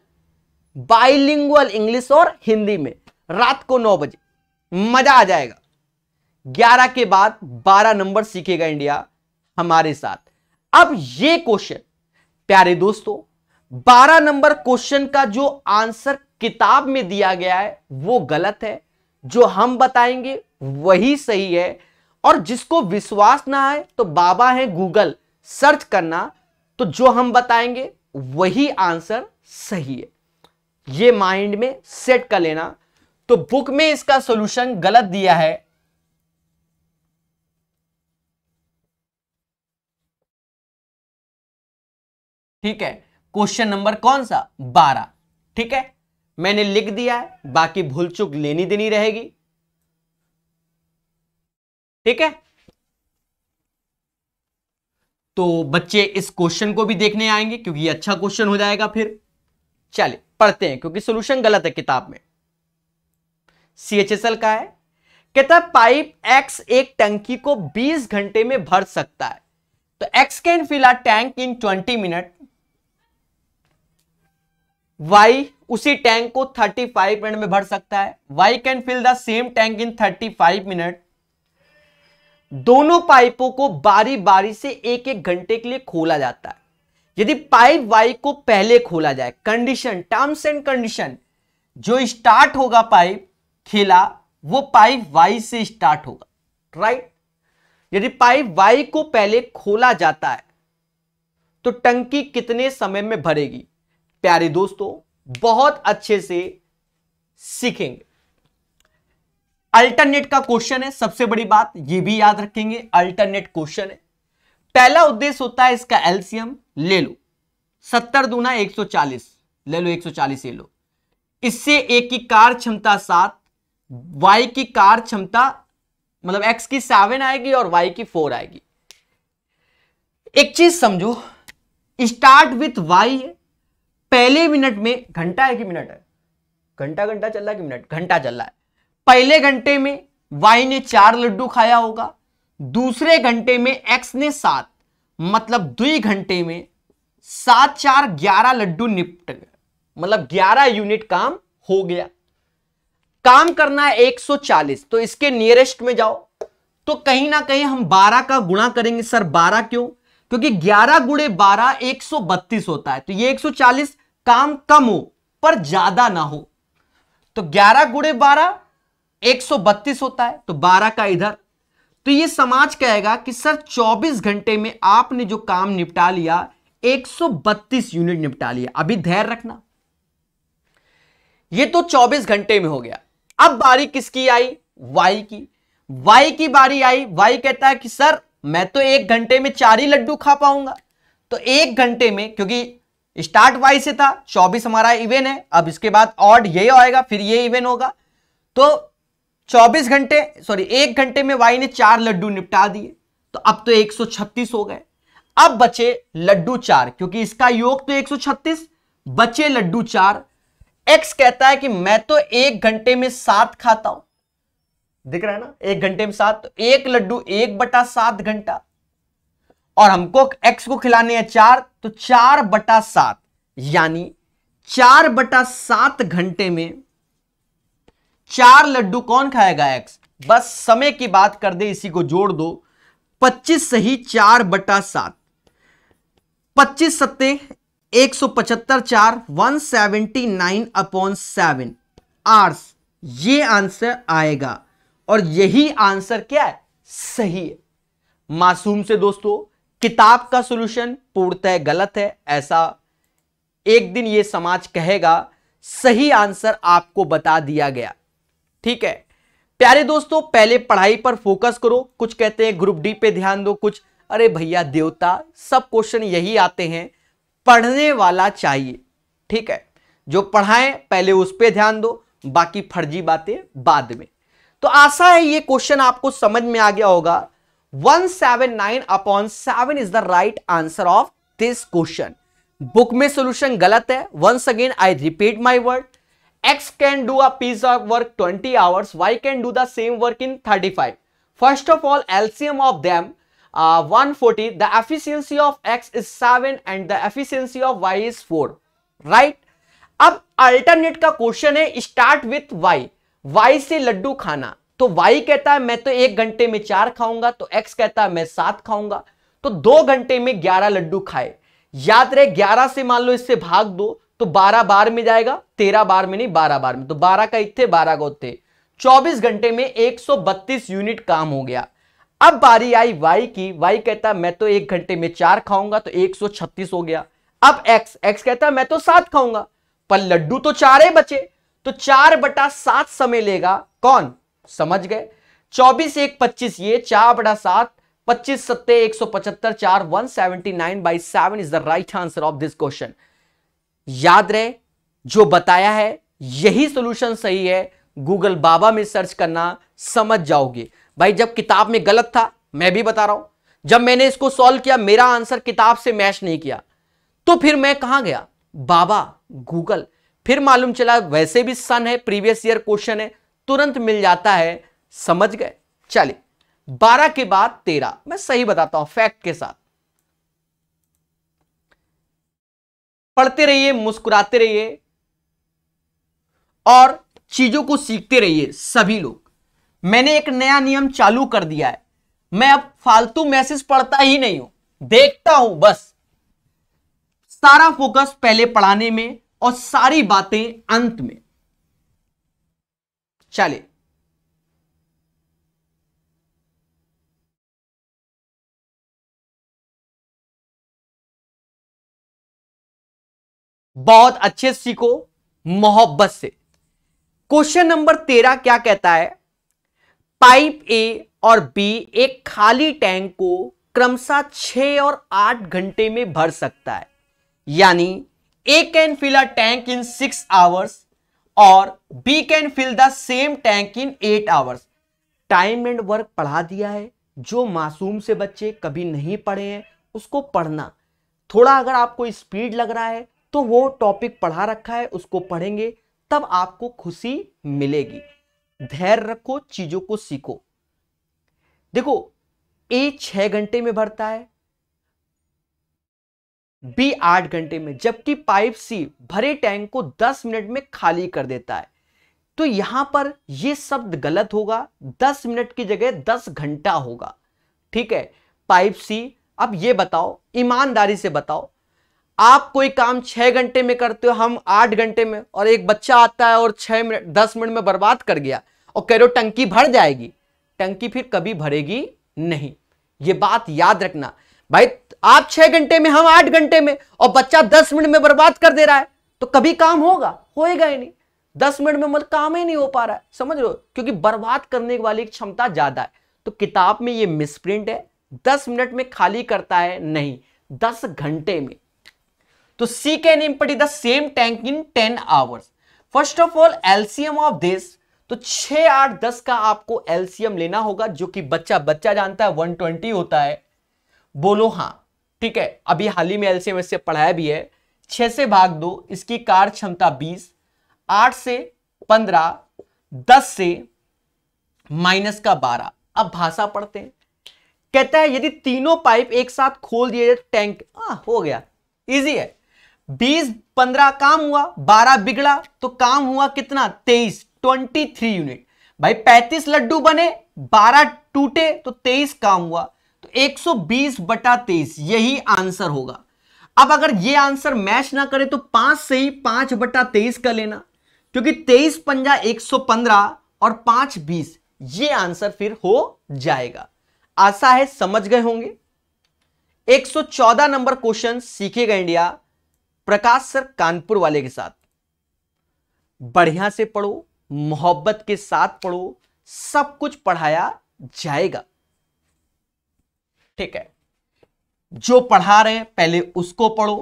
बायलिंगुअल इंग्लिश और हिंदी में रात को नौ बजे मजा आ जाएगा ग्यारह के बाद बारह नंबर सीखेगा इंडिया हमारे साथ अब ये क्वेश्चन प्यारे दोस्तों बारह नंबर क्वेश्चन का जो आंसर किताब में दिया गया है वो गलत है जो हम बताएंगे वही सही है और जिसको विश्वास ना आए तो बाबा है गूगल सर्च करना तो जो हम बताएंगे वही आंसर सही है ये माइंड में सेट कर लेना तो बुक में इसका सोल्यूशन गलत दिया है ठीक है क्वेश्चन नंबर कौन सा बारह ठीक है मैंने लिख दिया है बाकी भूल चुक लेनी देनी रहेगी ठीक है तो बच्चे इस क्वेश्चन को भी देखने आएंगे क्योंकि ये अच्छा क्वेश्चन हो जाएगा फिर चलिए पढ़ते हैं क्योंकि सोल्यूशन गलत है किताब में सीएचएसएल का है कहता है पाइप एक्स एक टंकी को 20 घंटे में भर सकता है तो X can fill a tank in 20 minute Y उसी टैंक को 35 मिनट में भर सकता है Y can fill the same tank in 35 minute दोनों पाइपों को बारी बारी से एक एक घंटे के लिए खोला जाता है यदि पाइप वाई को पहले खोला जाए कंडीशन टर्म्स एंड कंडीशन जो स्टार्ट होगा पाइप खेला वो पाइप वाई से स्टार्ट होगा राइट यदि पाइप वाई को पहले खोला जाता है तो टंकी कितने समय में भरेगी प्यारे दोस्तों बहुत अच्छे से सीखेंगे अल्टरनेट का क्वेश्चन है सबसे बड़ी बात ये भी याद रखेंगे अल्टरनेट क्वेश्चन है पहला उद्देश्य होता है इसका एल्सियम ले लो सत्तर दूना एक सौ चालीस ले लो एक सौ चालीस ले लो इससे एक की कार क्षमता सात वाई की कार क्षमता मतलब एक्स की सेवन आएगी और वाई की फोर आएगी एक चीज समझो स्टार्ट विथ वाई है पहले मिनट में घंटा है कि मिनट है घंटा घंटा चल रहा है कि मिनट घंटा चल रहा है पहले घंटे में वाई ने चार लड्डू खाया होगा दूसरे घंटे में एक्स ने सात मतलब दुई घंटे में सात चार ग्यारह लड्डू निपट गए मतलब ग्यारह यूनिट काम हो गया काम करना है 140 तो इसके नियरेस्ट में जाओ तो कहीं ना कहीं हम 12 का गुणा करेंगे सर 12 क्यों क्योंकि 11 गुड़े बारह एक होता है तो ये चालीस काम कम हो पर ज्यादा ना हो तो 11 गुड़े बारह एक होता है तो 12 का इधर तो ये समाज कहेगा कि सर 24 घंटे में आपने जो काम निपटा लिया 132 यूनिट निपटा लिया अभी धैर्य रखना ये तो 24 घंटे में हो गया अब बारी किसकी आई वाई की वाई की बारी आई वाई कहता है कि सर मैं तो एक घंटे में चार ही लड्डू खा पाऊंगा तो एक घंटे में क्योंकि स्टार्ट वाई से था चौबीस हमारा इवेंट है अब इसके बाद ऑड ये आएगा फिर ये इवेंट होगा तो चौबीस घंटे सॉरी एक घंटे में वाई ने चार लड्डू निपटा दिए तो अब तो 136 हो गए अब बचे लड्डू चार क्योंकि इसका योग तो 136 बचे लड्डू चार एक्स कहता है कि मैं तो एक घंटे में सात खाता हूं दिख रहा है ना एक घंटे में सात तो एक लड्डू एक बटा सात घंटा और हमको x को खिलाने हैं चार तो चार बटा सात यानी चार बटा सात घंटे में चार लड्डू कौन खाएगा x बस समय की बात कर दे इसी को जोड़ दो पच्चीस सही चार बटा सात पच्चीस सत्ते एक सौ पचहत्तर चार one seventy nine upon seven hours ये आंसर आएगा और यही आंसर क्या है सही है मासूम से दोस्तों किताब का सोल्यूशन पूर्णतः गलत है ऐसा एक दिन ये समाज कहेगा सही आंसर आपको बता दिया गया ठीक है प्यारे दोस्तों पहले पढ़ाई पर फोकस करो कुछ कहते हैं ग्रुप डी पे ध्यान दो कुछ अरे भैया देवता सब क्वेश्चन यही आते हैं पढ़ने वाला चाहिए ठीक है जो पढ़ाएं पहले उस पर ध्यान दो बाकी फर्जी बातें बाद में तो आशा है ये क्वेश्चन आपको समझ में आ गया होगा 179 upon 7 is the right answer of this question book में सोल्यूशन गलत है once again I repeat my word X can do a piece of work 20 hours Y can do the same work in 35 first of all lcm of them uh, 140 the efficiency of x is 7 and the efficiency of y is 4 right अब alternate का question है start with y y से लड्डू खाना तो Y कहता है मैं तो एक घंटे में चार खाऊंगा तो एक्स कहता है मैं सात खाऊंगा तो दो घंटे में ग्यारह लड्डू खाए याद रहे ग्यारह से मान लो इससे भाग दो तो बारह बार में जाएगा तेरह बार में नहीं बारह बार में तो बारह का इतने बारह का उत्ते चौबीस घंटे में एक सौ बत्तीस यूनिट काम हो गया अब बारी आई वाई की वाई कहता मैं तो एक घंटे में चार खाऊंगा तो एक सौ छत्तीस हो गया अब एक्स एक्स कहता मैं तो सात खाऊंगा पर लड्डू तो चार ही बचे तो चार बटा सात समय लेगा कौन समझ गए चौबीस एक पच्चीस ये चार बड़ा सात पच्चीस सत्ते एक सौ पचहत्तर चार one seventy nine by seven is the right answer of this question याद रहे जो बताया है यही सोल्यूशन सही है गूगल बाबा में सर्च करना समझ जाओगे भाई जब किताब में गलत था मैं भी बता रहा हूं जब मैंने इसको सॉल्व किया मेरा आंसर किताब से मैच नहीं किया तो फिर मैं कहा गया बाबा गूगल फिर मालूम चला वैसे भी सन है प्रीवियस ईयर क्वेश्चन है तुरंत मिल जाता है समझ गए चलिए बारह के बाद तेरह मैं सही बताता हूं फैक्ट के साथ पढ़ते रहिए मुस्कुराते रहिए और चीजों को सीखते रहिए सभी लोग मैंने एक नया नियम चालू कर दिया है मैं अब फालतू मैसेज पढ़ता ही नहीं हूं देखता हूं बस सारा फोकस पहले पढ़ाने में और सारी बातें अंत में चले बहुत अच्छे सीखो मोहब्बत से क्वेश्चन नंबर तेरह क्या कहता है पाइप ए और बी एक खाली टैंक को क्रमशः छह और आठ घंटे में भर सकता है यानी A can fill a tank in six hours और B can fill the same tank in eight hours time and work पढ़ा दिया है जो मासूम से बच्चे कभी नहीं पढ़े हैं उसको पढ़ना थोड़ा अगर आपको स्पीड लग रहा है तो वो टॉपिक पढ़ा रखा है उसको पढ़ेंगे तब आपको खुशी मिलेगी धैर्य रखो चीजों को सीखो देखो ए छह घंटे में भरता है बी आठ घंटे में जबकि पाइप सी भरे टैंक को दस मिनट में खाली कर देता है तो यहां पर यह शब्द गलत होगा दस मिनट की जगह दस घंटा होगा ठीक है पाइप सी अब ये बताओ ईमानदारी से बताओ आप कोई काम छह घंटे में करते हो हम आठ घंटे में और एक बच्चा आता है और छह मिनट दस मिनट में बर्बाद कर गया और कह रहे हो टंकी भर जाएगी टंकी फिर कभी भरेगी नहीं ये बात याद रखना भाई आप छह घंटे में हम आठ घंटे में और बच्चा दस मिनट में बर्बाद कर दे रहा है तो कभी काम होगा होएगा ही नहीं दस मिनट में मतलब काम ही नहीं हो पा रहा है समझ लो क्योंकि बर्बाद करने वाली क्षमता ज्यादा है तो किताब में ये मिसप्रिंट है दस मिनट में खाली करता है नहीं दस घंटे में तो C can empty the same tank in ten hours first of all LCM of this तो छह आठ दस का आपको एल्सियम लेना होगा जो कि बच्चा बच्चा जानता है ट्वेंटी होता है बोलो हाँ ठीक है अभी हाल ही में एलसीएम से पढ़ाया भी है छह से भाग दो इसकी कार्य क्षमता बीस आठ से पंद्रह दस से माइनस का बारह अब भाषा पढ़ते हैं कहता है यदि तीनों पाइप एक साथ खोल दिए टैंक आ, हाँ, हो गया इजी है बीस पंद्रह काम हुआ बारह बिगड़ा तो काम हुआ कितना तेईस ट्वेंटी थ्री यूनिट भाई पैंतीस लड्डू बने बारह टूटे तो तेईस काम हुआ 120 बटा 23 यही आंसर होगा अब अगर ये आंसर मैच ना करे तो पांच से ही पांच बटा तेईस का लेना क्योंकि तेईस पंजा एक और पांच बीस ये आंसर फिर हो जाएगा आशा है समझ गए होंगे 114 नंबर क्वेश्चन सीखेगा इंडिया प्रकाश सर कानपुर वाले के साथ बढ़िया से पढ़ो मोहब्बत के साथ पढ़ो सब कुछ पढ़ाया जाएगा ठीक है जो पढ़ा रहे पहले उसको पढ़ो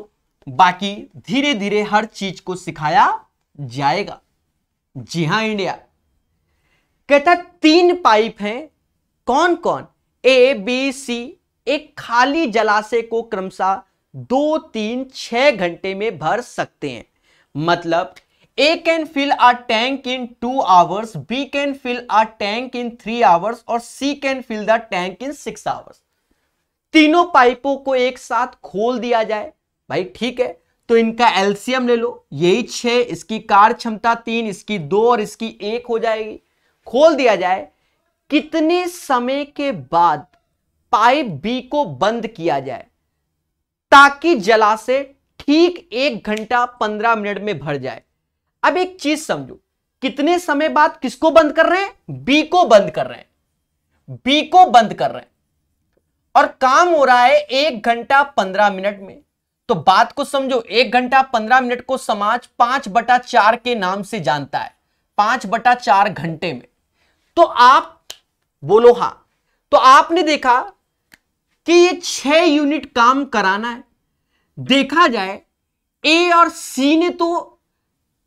बाकी धीरे धीरे हर चीज को सिखाया जाएगा जी हां इंडिया कहता तीन पाइप हैं कौन कौन ए बी सी एक खाली जलाशय को क्रमशः दो तीन छह घंटे में भर सकते हैं मतलब A can fill a tank in two hours B can fill a tank in three hours और C can fill the tank in six hours तीनों पाइपों को एक साथ खोल दिया जाए भाई ठीक है तो इनका एल्सियम ले लो यही छह इसकी कार क्षमता तीन इसकी दो और इसकी एक हो जाएगी खोल दिया जाए कितने समय के बाद पाइप बी को बंद किया जाए ताकि जलाशय ठीक एक घंटा पंद्रह मिनट में भर जाए अब एक चीज समझो कितने समय बाद किसको बंद कर रहे हैं बी को बंद कर रहे हैं बी को बंद कर रहे हैं और काम हो रहा है एक घंटा पंद्रह मिनट में तो बात को समझो एक घंटा पंद्रह मिनट को समाज पांच बटा चार के नाम से जानता है पांच बटा चार घंटे में तो आप बोलो हां तो आपने देखा कि ये छह यूनिट काम कराना है देखा जाए ए और सी ने तो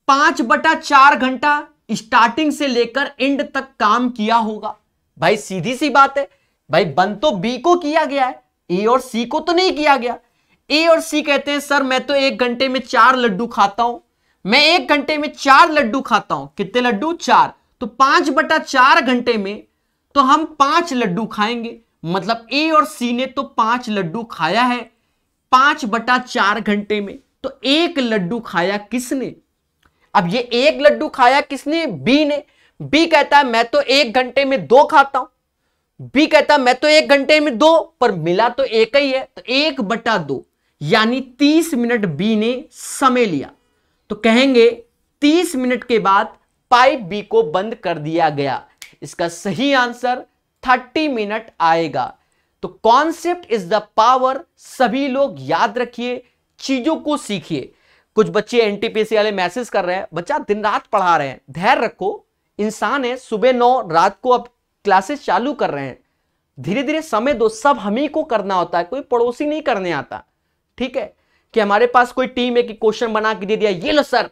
पांच बटा चार घंटा स्टार्टिंग से लेकर एंड तक काम किया होगा भाई सीधी सी बात है भाई बंद तो बी को किया गया है ए और सी को तो नहीं किया गया ए और सी कहते हैं सर मैं तो एक घंटे में चार लड्डू खाता हूं मैं एक घंटे में चार लड्डू खाता हूं कितने लड्डू चार तो पांच बटा चार घंटे में तो हम पांच लड्डू खाएंगे मतलब ए और सी ने तो पांच लड्डू खाया है पांच बटा चार घंटे में तो एक लड्डू खाया किसने अब ये एक लड्डू खाया किसने बी ने बी कहता है मैं तो एक घंटे में दो खाता हूं बी कहता मैं तो एक घंटे में दो पर मिला तो एक ही है तो एक बटा दो यानी तीस मिनट बी ने समय लिया तो कहेंगे तीस मिनट के बाद पाइप बी को बंद कर दिया गया इसका सही आंसर थर्टी मिनट आएगा तो कॉन्सेप्ट इज द पावर सभी लोग याद रखिए चीजों को सीखिए कुछ बच्चे एनटीपीसी वाले मैसेज कर रहे हैं बच्चा दिन रात पढ़ा रहे हैं धैर्य रखो इंसान है सुबह नौ रात को अब क्लासेस चालू कर रहे हैं धीरे धीरे समय दो सब हम ही को करना होता है कोई पड़ोसी नहीं करने आता ठीक है कि हमारे पास कोई टीम है कि क्वेश्चन बना के दे दिया ये लो सर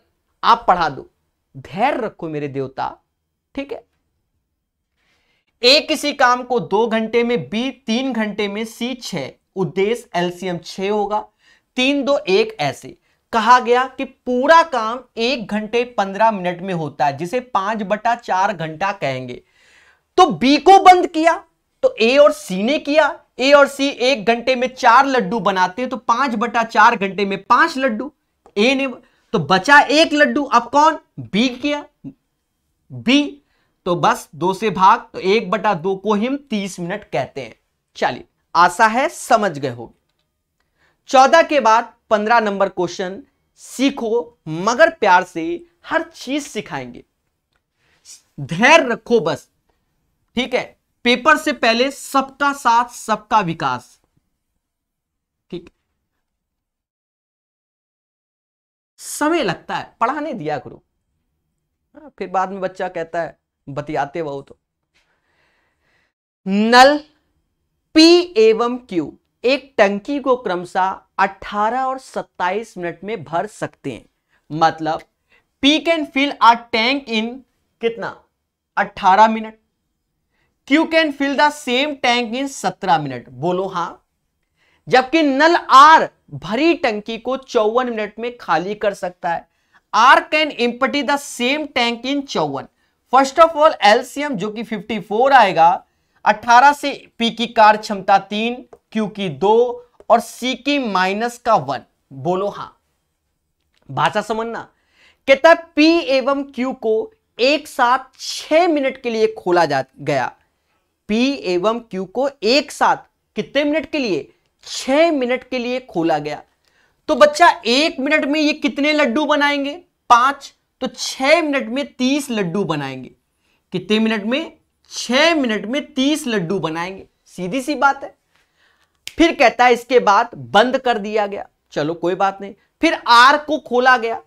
आप पढ़ा दो धैर्य रखो मेरे देवता ठीक है ए किसी काम को दो घंटे में बी तीन घंटे में सी छ उद्देश्य एलसीएम छ होगा तीन दो एक ऐसे कहा गया कि पूरा काम एक घंटे पंद्रह मिनट में होता है जिसे पांच बटा चार घंटा कहेंगे तो बी को बंद किया तो ए और सी ने किया ए और सी एक घंटे में चार लड्डू बनाते हैं तो पांच बटा चार घंटे में पांच लड्डू ए ने तो बचा एक लड्डू अब कौन बी किया बी तो बस दो से भाग तो एक बटा दो को हम तीस मिनट कहते हैं चलिए आशा है समझ गए हो चौदह के बाद पंद्रह नंबर क्वेश्चन सीखो मगर प्यार से हर चीज सिखाएंगे धैर्य रखो बस ठीक है पेपर से पहले सबका साथ सबका विकास ठीक समय लगता है पढ़ाने दिया करो हाँ, फिर बाद में बच्चा कहता है बतियाते बहुत तो नल पी एवं क्यू एक टंकी को क्रमशः 18 और 27 मिनट में भर सकते हैं मतलब P can fill a tank in कितना 18 minute Q can fill the same tank in सत्रह मिनट बोलो हां जबकि नल आर भरी टंकी को चौवन मिनट में खाली कर सकता है R can empty the same tank in चौवन फर्स्ट ऑफ ऑल एलसीएम जो कि 54 आएगा 18 से पी की कार क्षमता तीन क्यू की दो और सी की माइनस का वन बोलो हां भाषा समझना कहता पी एवं क्यू को एक साथ छह मिनट के लिए खोला जा गया पी एवं क्यू को एक साथ कितने मिनट के लिए छह मिनट के लिए खोला गया तो बच्चा एक मिनट में ये कितने लड्डू बनाएंगे पांच तो छह मिनट में तीस लड्डू बनाएंगे कितने मिनट में छह मिनट में तीस लड्डू बनाएंगे सीधी सी बात है फिर कहता है इसके बाद बंद कर दिया गया चलो कोई बात नहीं फिर आर को खोला गया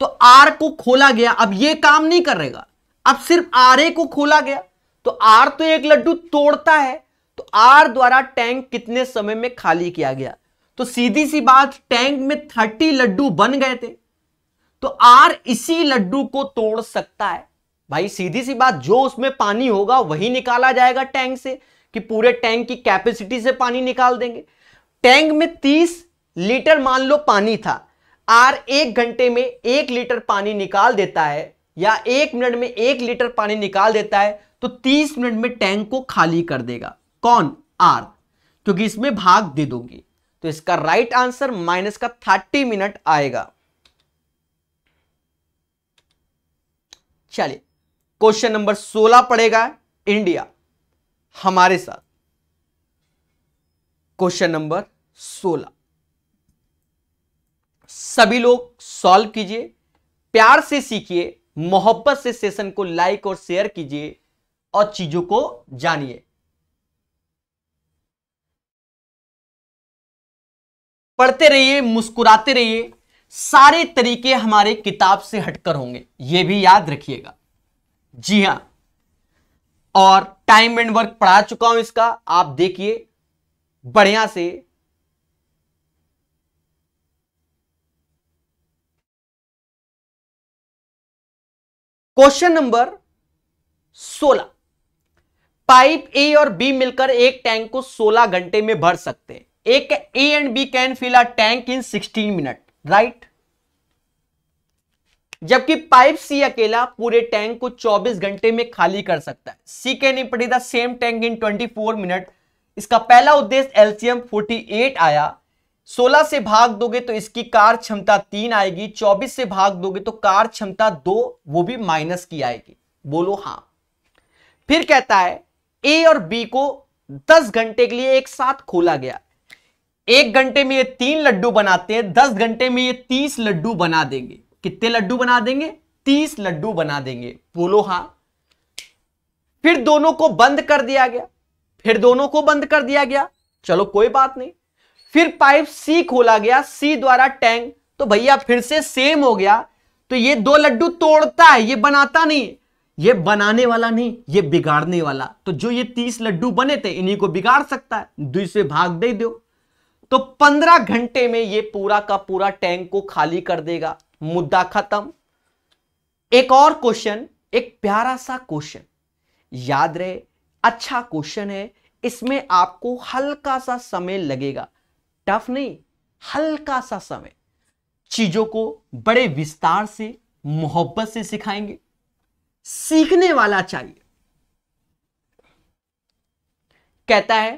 तो आर को खोला गया अब ये काम नहीं करेगा अब सिर्फ आर ए को खोला गया तो आर तो एक लड्डू तोड़ता है तो आर द्वारा टैंक कितने समय में खाली किया गया तो सीधी सी बात टैंक में थर्टी लड्डू बन गए थे तो आर इसी लड्डू को तोड़ सकता है भाई सीधी सी बात जो उसमें पानी होगा वही निकाला जाएगा टैंक से कि पूरे टैंक की कैपेसिटी से पानी निकाल देंगे टैंक में तीस लीटर मान लो पानी था आर एक घंटे में एक लीटर पानी निकाल देता है या एक मिनट में एक लीटर पानी निकाल देता है तो 30 मिनट में टैंक को खाली कर देगा कौन आर क्योंकि इसमें भाग दे दोगे तो इसका राइट आंसर माइनस का 30 मिनट आएगा चलिए क्वेश्चन नंबर 16 पड़ेगा इंडिया हमारे साथ क्वेश्चन नंबर 16 सभी लोग सॉल्व कीजिए प्यार से सीखिए मोहब्बत से सेशन को लाइक और शेयर कीजिए और चीजों को जानिए पढ़ते रहिए मुस्कुराते रहिए सारे तरीके हमारे किताब से हटकर होंगे यह भी याद रखिएगा जी हां और टाइम एंड वर्क पढ़ा चुका हूं इसका आप देखिए बढ़िया से क्वेश्चन नंबर सोलह पाइप ए और बी मिलकर एक टैंक को 16 घंटे में भर सकते हैं एक A and B can fill a tank in 16 minute right जबकि पाइप सी अकेला पूरे टैंक को 24 घंटे में खाली कर सकता है C can empty the same tank in 24 minute इसका पहला उद्देश्य एलसीएम 48 आया 16 से भाग दोगे तो इसकी कार क्षमता तीन आएगी 24 से भाग दोगे तो कार क्षमता दो वो भी माइनस की आएगी बोलो हां फिर कहता है ए और बी को 10 घंटे के लिए एक साथ खोला गया एक घंटे में ये तीन लड्डू बनाते हैं दस घंटे में ये तीस लड्डू बना देंगे कितने लड्डू बना देंगे तीस लड्डू बना देंगे बोलो हां फिर दोनों को बंद कर दिया गया फिर दोनों को बंद कर दिया गया चलो कोई बात नहीं फिर पाइप सी खोला गया सी द्वारा टैंक तो भैया फिर से सेम हो गया तो ये दो लड्डू तोड़ता है ये बनाता नहीं ये बनाने वाला नहीं ये बिगाड़ने वाला तो जो ये तीस लड्डू बने थे इन्हीं को बिगाड़ सकता है दूसरे भाग दे दो तो पंद्रह घंटे में ये पूरा का पूरा टैंक को खाली कर देगा मुद्दा खत्म एक और क्वेश्चन एक प्यारा सा क्वेश्चन याद रहे अच्छा क्वेश्चन है इसमें आपको हल्का सा समय लगेगा टफ नहीं हल्का सा समय चीजों को बड़े विस्तार से मोहब्बत से सिखाएंगे सीखने वाला चाहिए कहता है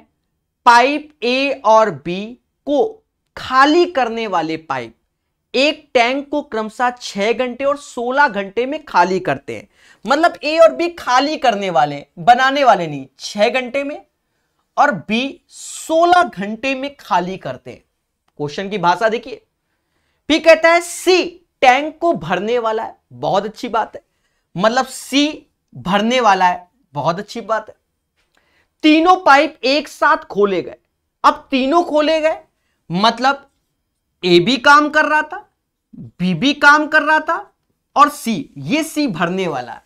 पाइप ए और बी को खाली करने वाले पाइप एक टैंक को क्रमशः छह घंटे और सोलह घंटे में खाली करते हैं मतलब ए और बी खाली करने वाले बनाने वाले नहीं छह घंटे में और बी सोलह घंटे में खाली करते हैं क्वेश्चन की भाषा देखिए पी कहता है सी टैंक को भरने वाला है बहुत अच्छी बात है मतलब सी भरने वाला है बहुत अच्छी बात है तीनों पाइप एक साथ खोले गए अब तीनों खोले गए मतलब ए भी काम कर रहा था बी भी काम कर रहा था और सी ये सी भरने वाला है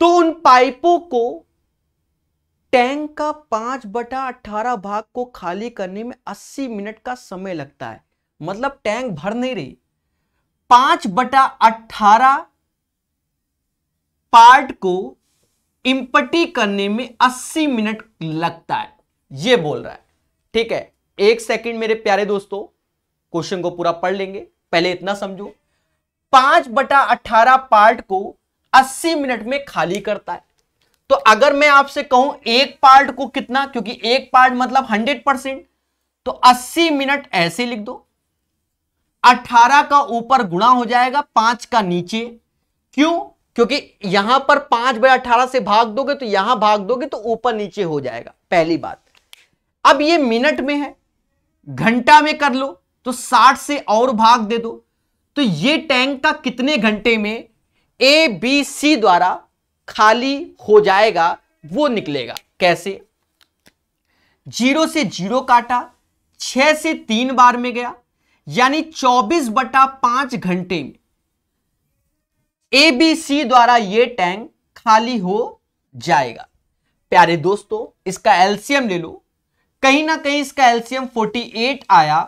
तो उन पाइपों को टैंक का पांच बटा अठारह भाग को खाली करने में अस्सी मिनट का समय लगता है मतलब टैंक भर नहीं रही पांच बटा अठारह पार्ट को इम्पटी करने में 80 मिनट लगता है ये बोल रहा है ठीक है एक सेकंड मेरे प्यारे दोस्तों क्वेश्चन को पूरा पढ़ लेंगे पहले इतना समझो पांच बटा अठारह पार्ट को 80 मिनट में खाली करता है तो अगर मैं आपसे कहूं एक पार्ट को कितना क्योंकि एक पार्ट मतलब 100 परसेंट तो 80 मिनट ऐसे लिख दो 18 का ऊपर गुणा हो जाएगा पांच का नीचे क्यों क्योंकि यहां पर पांच बाय अठारह से भाग दोगे तो यहां भाग दोगे तो ऊपर नीचे हो जाएगा पहली बात अब ये मिनट में है घंटा में कर लो तो साठ से और भाग दे दो तो ये टैंक का कितने घंटे में ए बी सी द्वारा खाली हो जाएगा वो निकलेगा कैसे जीरो से जीरो काटा छह से तीन बार में गया यानी चौबीस बटा पांच घंटे में एबीसी द्वारा यह टैंक खाली हो जाएगा प्यारे दोस्तों इसका एल्सियम ले लो कहीं ना कहीं इसका एल्सियम 48 आया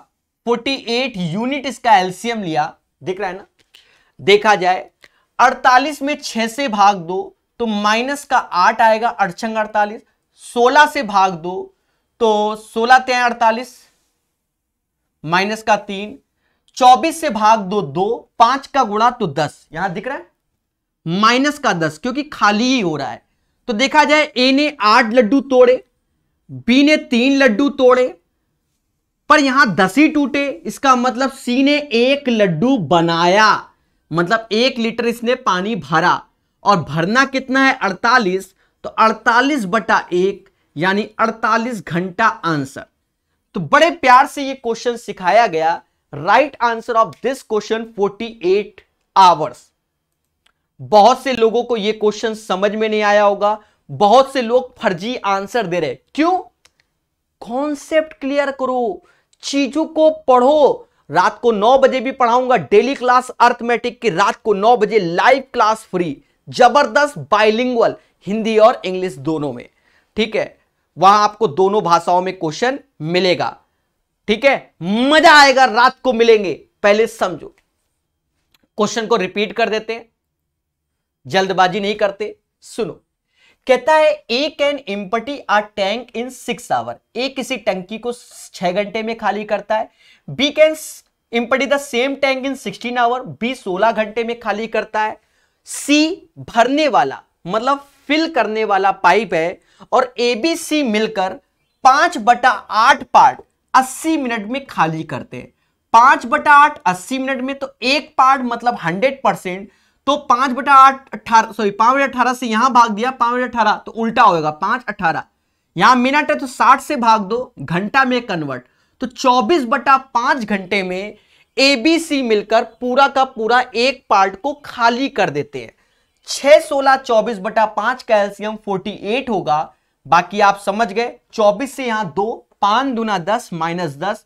48 यूनिट इसका एल्सियम लिया दिख रहा है ना देखा जाए 48 में 6 से भाग दो तो माइनस का 8 आएगा अड़छंग अड़तालीस सोलह से भाग दो तो सोलह तय अड़तालीस माइनस का तीन चौबीस से भाग दो दो पांच का गुणा तो दस यहां दिख रहा है माइनस का दस क्योंकि खाली ही हो रहा है तो देखा जाए ए ने आठ लड्डू तोड़े बी ने तीन लड्डू तोड़े पर यहां दस ही टूटे इसका मतलब सी ने एक लड्डू बनाया मतलब एक लीटर इसने पानी भरा और भरना कितना है अड़तालीस तो अड़तालीस बटा एक यानी अड़तालीस घंटा आंसर तो बड़े प्यार से ये क्वेश्चन सिखाया गया right answer of this question 48 hours बहुत से लोगों को यह क्वेश्चन समझ में नहीं आया होगा बहुत से लोग फर्जी आंसर दे रहे क्यों कॉन्सेप्ट क्लियर करो चीजों को पढ़ो रात को नौ बजे भी पढ़ाऊंगा डेली क्लास अर्थमेटिक की रात को नौ बजे लाइव क्लास फ्री जबरदस्त बाइलिंगुअल हिंदी और इंग्लिश दोनों में ठीक है वहां आपको दोनों भाषाओं में क्वेश्चन मिलेगा ठीक है मजा आएगा रात को मिलेंगे पहले समझो क्वेश्चन को रिपीट कर देते हैं जल्दबाजी नहीं करते सुनो कहता है A can empty a tank in six hour A किसी टंकी को छह घंटे में खाली करता है B can empty the same tank in sixteen hour B सोलह घंटे में खाली करता है सी भरने वाला मतलब फिल करने वाला पाइप है और ए बी सी मिलकर पांच बटा आठ पार्ट अस्सी मिनट में खाली करते हैं पांच बटा आठ अस्सी मिनट में तो एक पार्ट मतलब हंड्रेड परसेंट तो पांच बटा आठ अठारह सॉरी पांच बटा अठारह से यहां भाग दिया पांच बटा अठारह तो उल्टा होगा पांच अठारह यहां मिनट है तो साठ से भाग दो घंटा में कन्वर्ट तो चौबीस बटा पांच घंटे में एबीसी मिलकर पूरा का पूरा एक पार्ट को खाली कर देते हैं छह सोलह चौबीस बटा पांच कैल्सियम फोर्टी एट होगा बाकी आप समझ गए चौबीस से यहां दो पांच दुना दस माइनस दस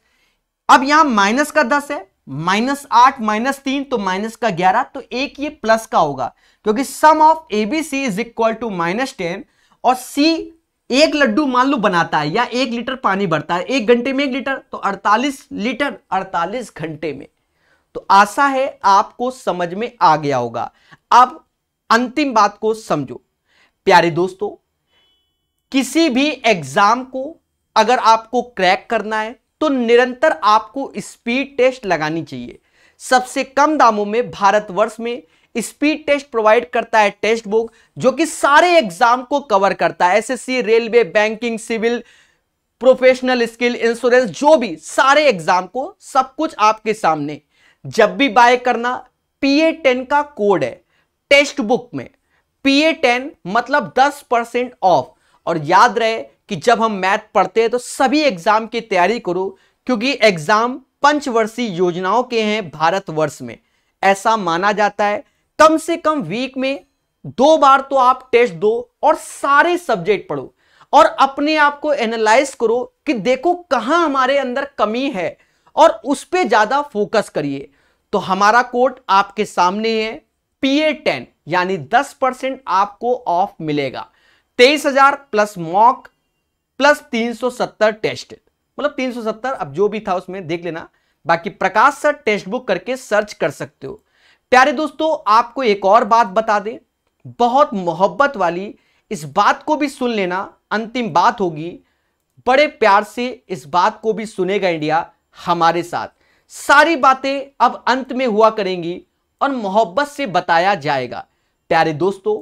अब यहां माइनस का दस है माइनस आठ माइनस तीन तो माइनस का ग्यारह तो एक ये प्लस का होगा क्योंकि sum of A B C is equal to minus ten और सी एक लड्डू मान लो बनाता है या एक लीटर पानी भरता है एक घंटे में एक लीटर तो 48 लीटर 48 घंटे में तो आशा है आपको समझ में आ गया होगा अब अंतिम बात को समझो प्यारे दोस्तों किसी भी एग्जाम को अगर आपको क्रैक करना है तो निरंतर आपको स्पीड टेस्ट लगानी चाहिए सबसे कम दामों में भारतवर्ष में स्पीड टेस्ट प्रोवाइड करता है टेस्ट बुक जो कि सारे एग्जाम को कवर करता है SSC railway banking civil professional skill insurance जो भी सारे एग्जाम को सब कुछ आपके सामने जब भी बाय करना पीए टेन का कोड है टेस्ट बुक में पीए टेन मतलब दस परसेंट ऑफ और याद रहे कि जब हम मैथ पढ़ते हैं तो सभी एग्जाम की तैयारी करो क्योंकि एग्जाम पंचवर्षीय योजनाओं के हैं भारतवर्ष में ऐसा माना जाता है कम से कम वीक में दो बार तो आप टेस्ट दो और सारे सब्जेक्ट पढ़ो और अपने आप को एनालाइज करो कि देखो कहां हमारे अंदर कमी है और उस पर ज़्यादा फोकस करिए तो हमारा कोड आपके सामने है पी ए टेन यानी दस परसेंट आपको ऑफ मिलेगा तेईस हजार प्लस मॉक प्लस 370 टेस्ट मतलब 370 अब जो भी था उसमें देख लेना बाकी प्रकाश सर टेस्ट बुक करके सर्च कर सकते हो प्यारे दोस्तों आपको एक और बात बता दें बहुत मोहब्बत वाली इस बात को भी सुन लेना अंतिम बात होगी बड़े प्यार से इस बात को भी सुनेगा इंडिया हमारे साथ सारी बातें अब अंत में हुआ करेंगी और मोहब्बत से बताया जाएगा प्यारे दोस्तों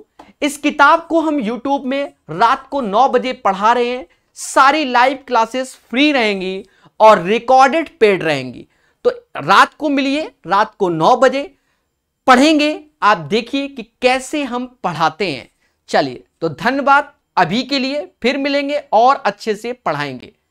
इस किताब को हम YouTube में रात को 9 बजे पढ़ा रहे हैं सारी लाइव क्लासेस फ्री रहेंगी और रिकॉर्डेड पेड रहेंगी तो रात को मिलिए रात को नौ बजे पढ़ेंगे आप देखिए कि कैसे हम पढ़ाते हैं चलिए तो धन्यवाद अभी के लिए फिर मिलेंगे और अच्छे से पढ़ाएंगे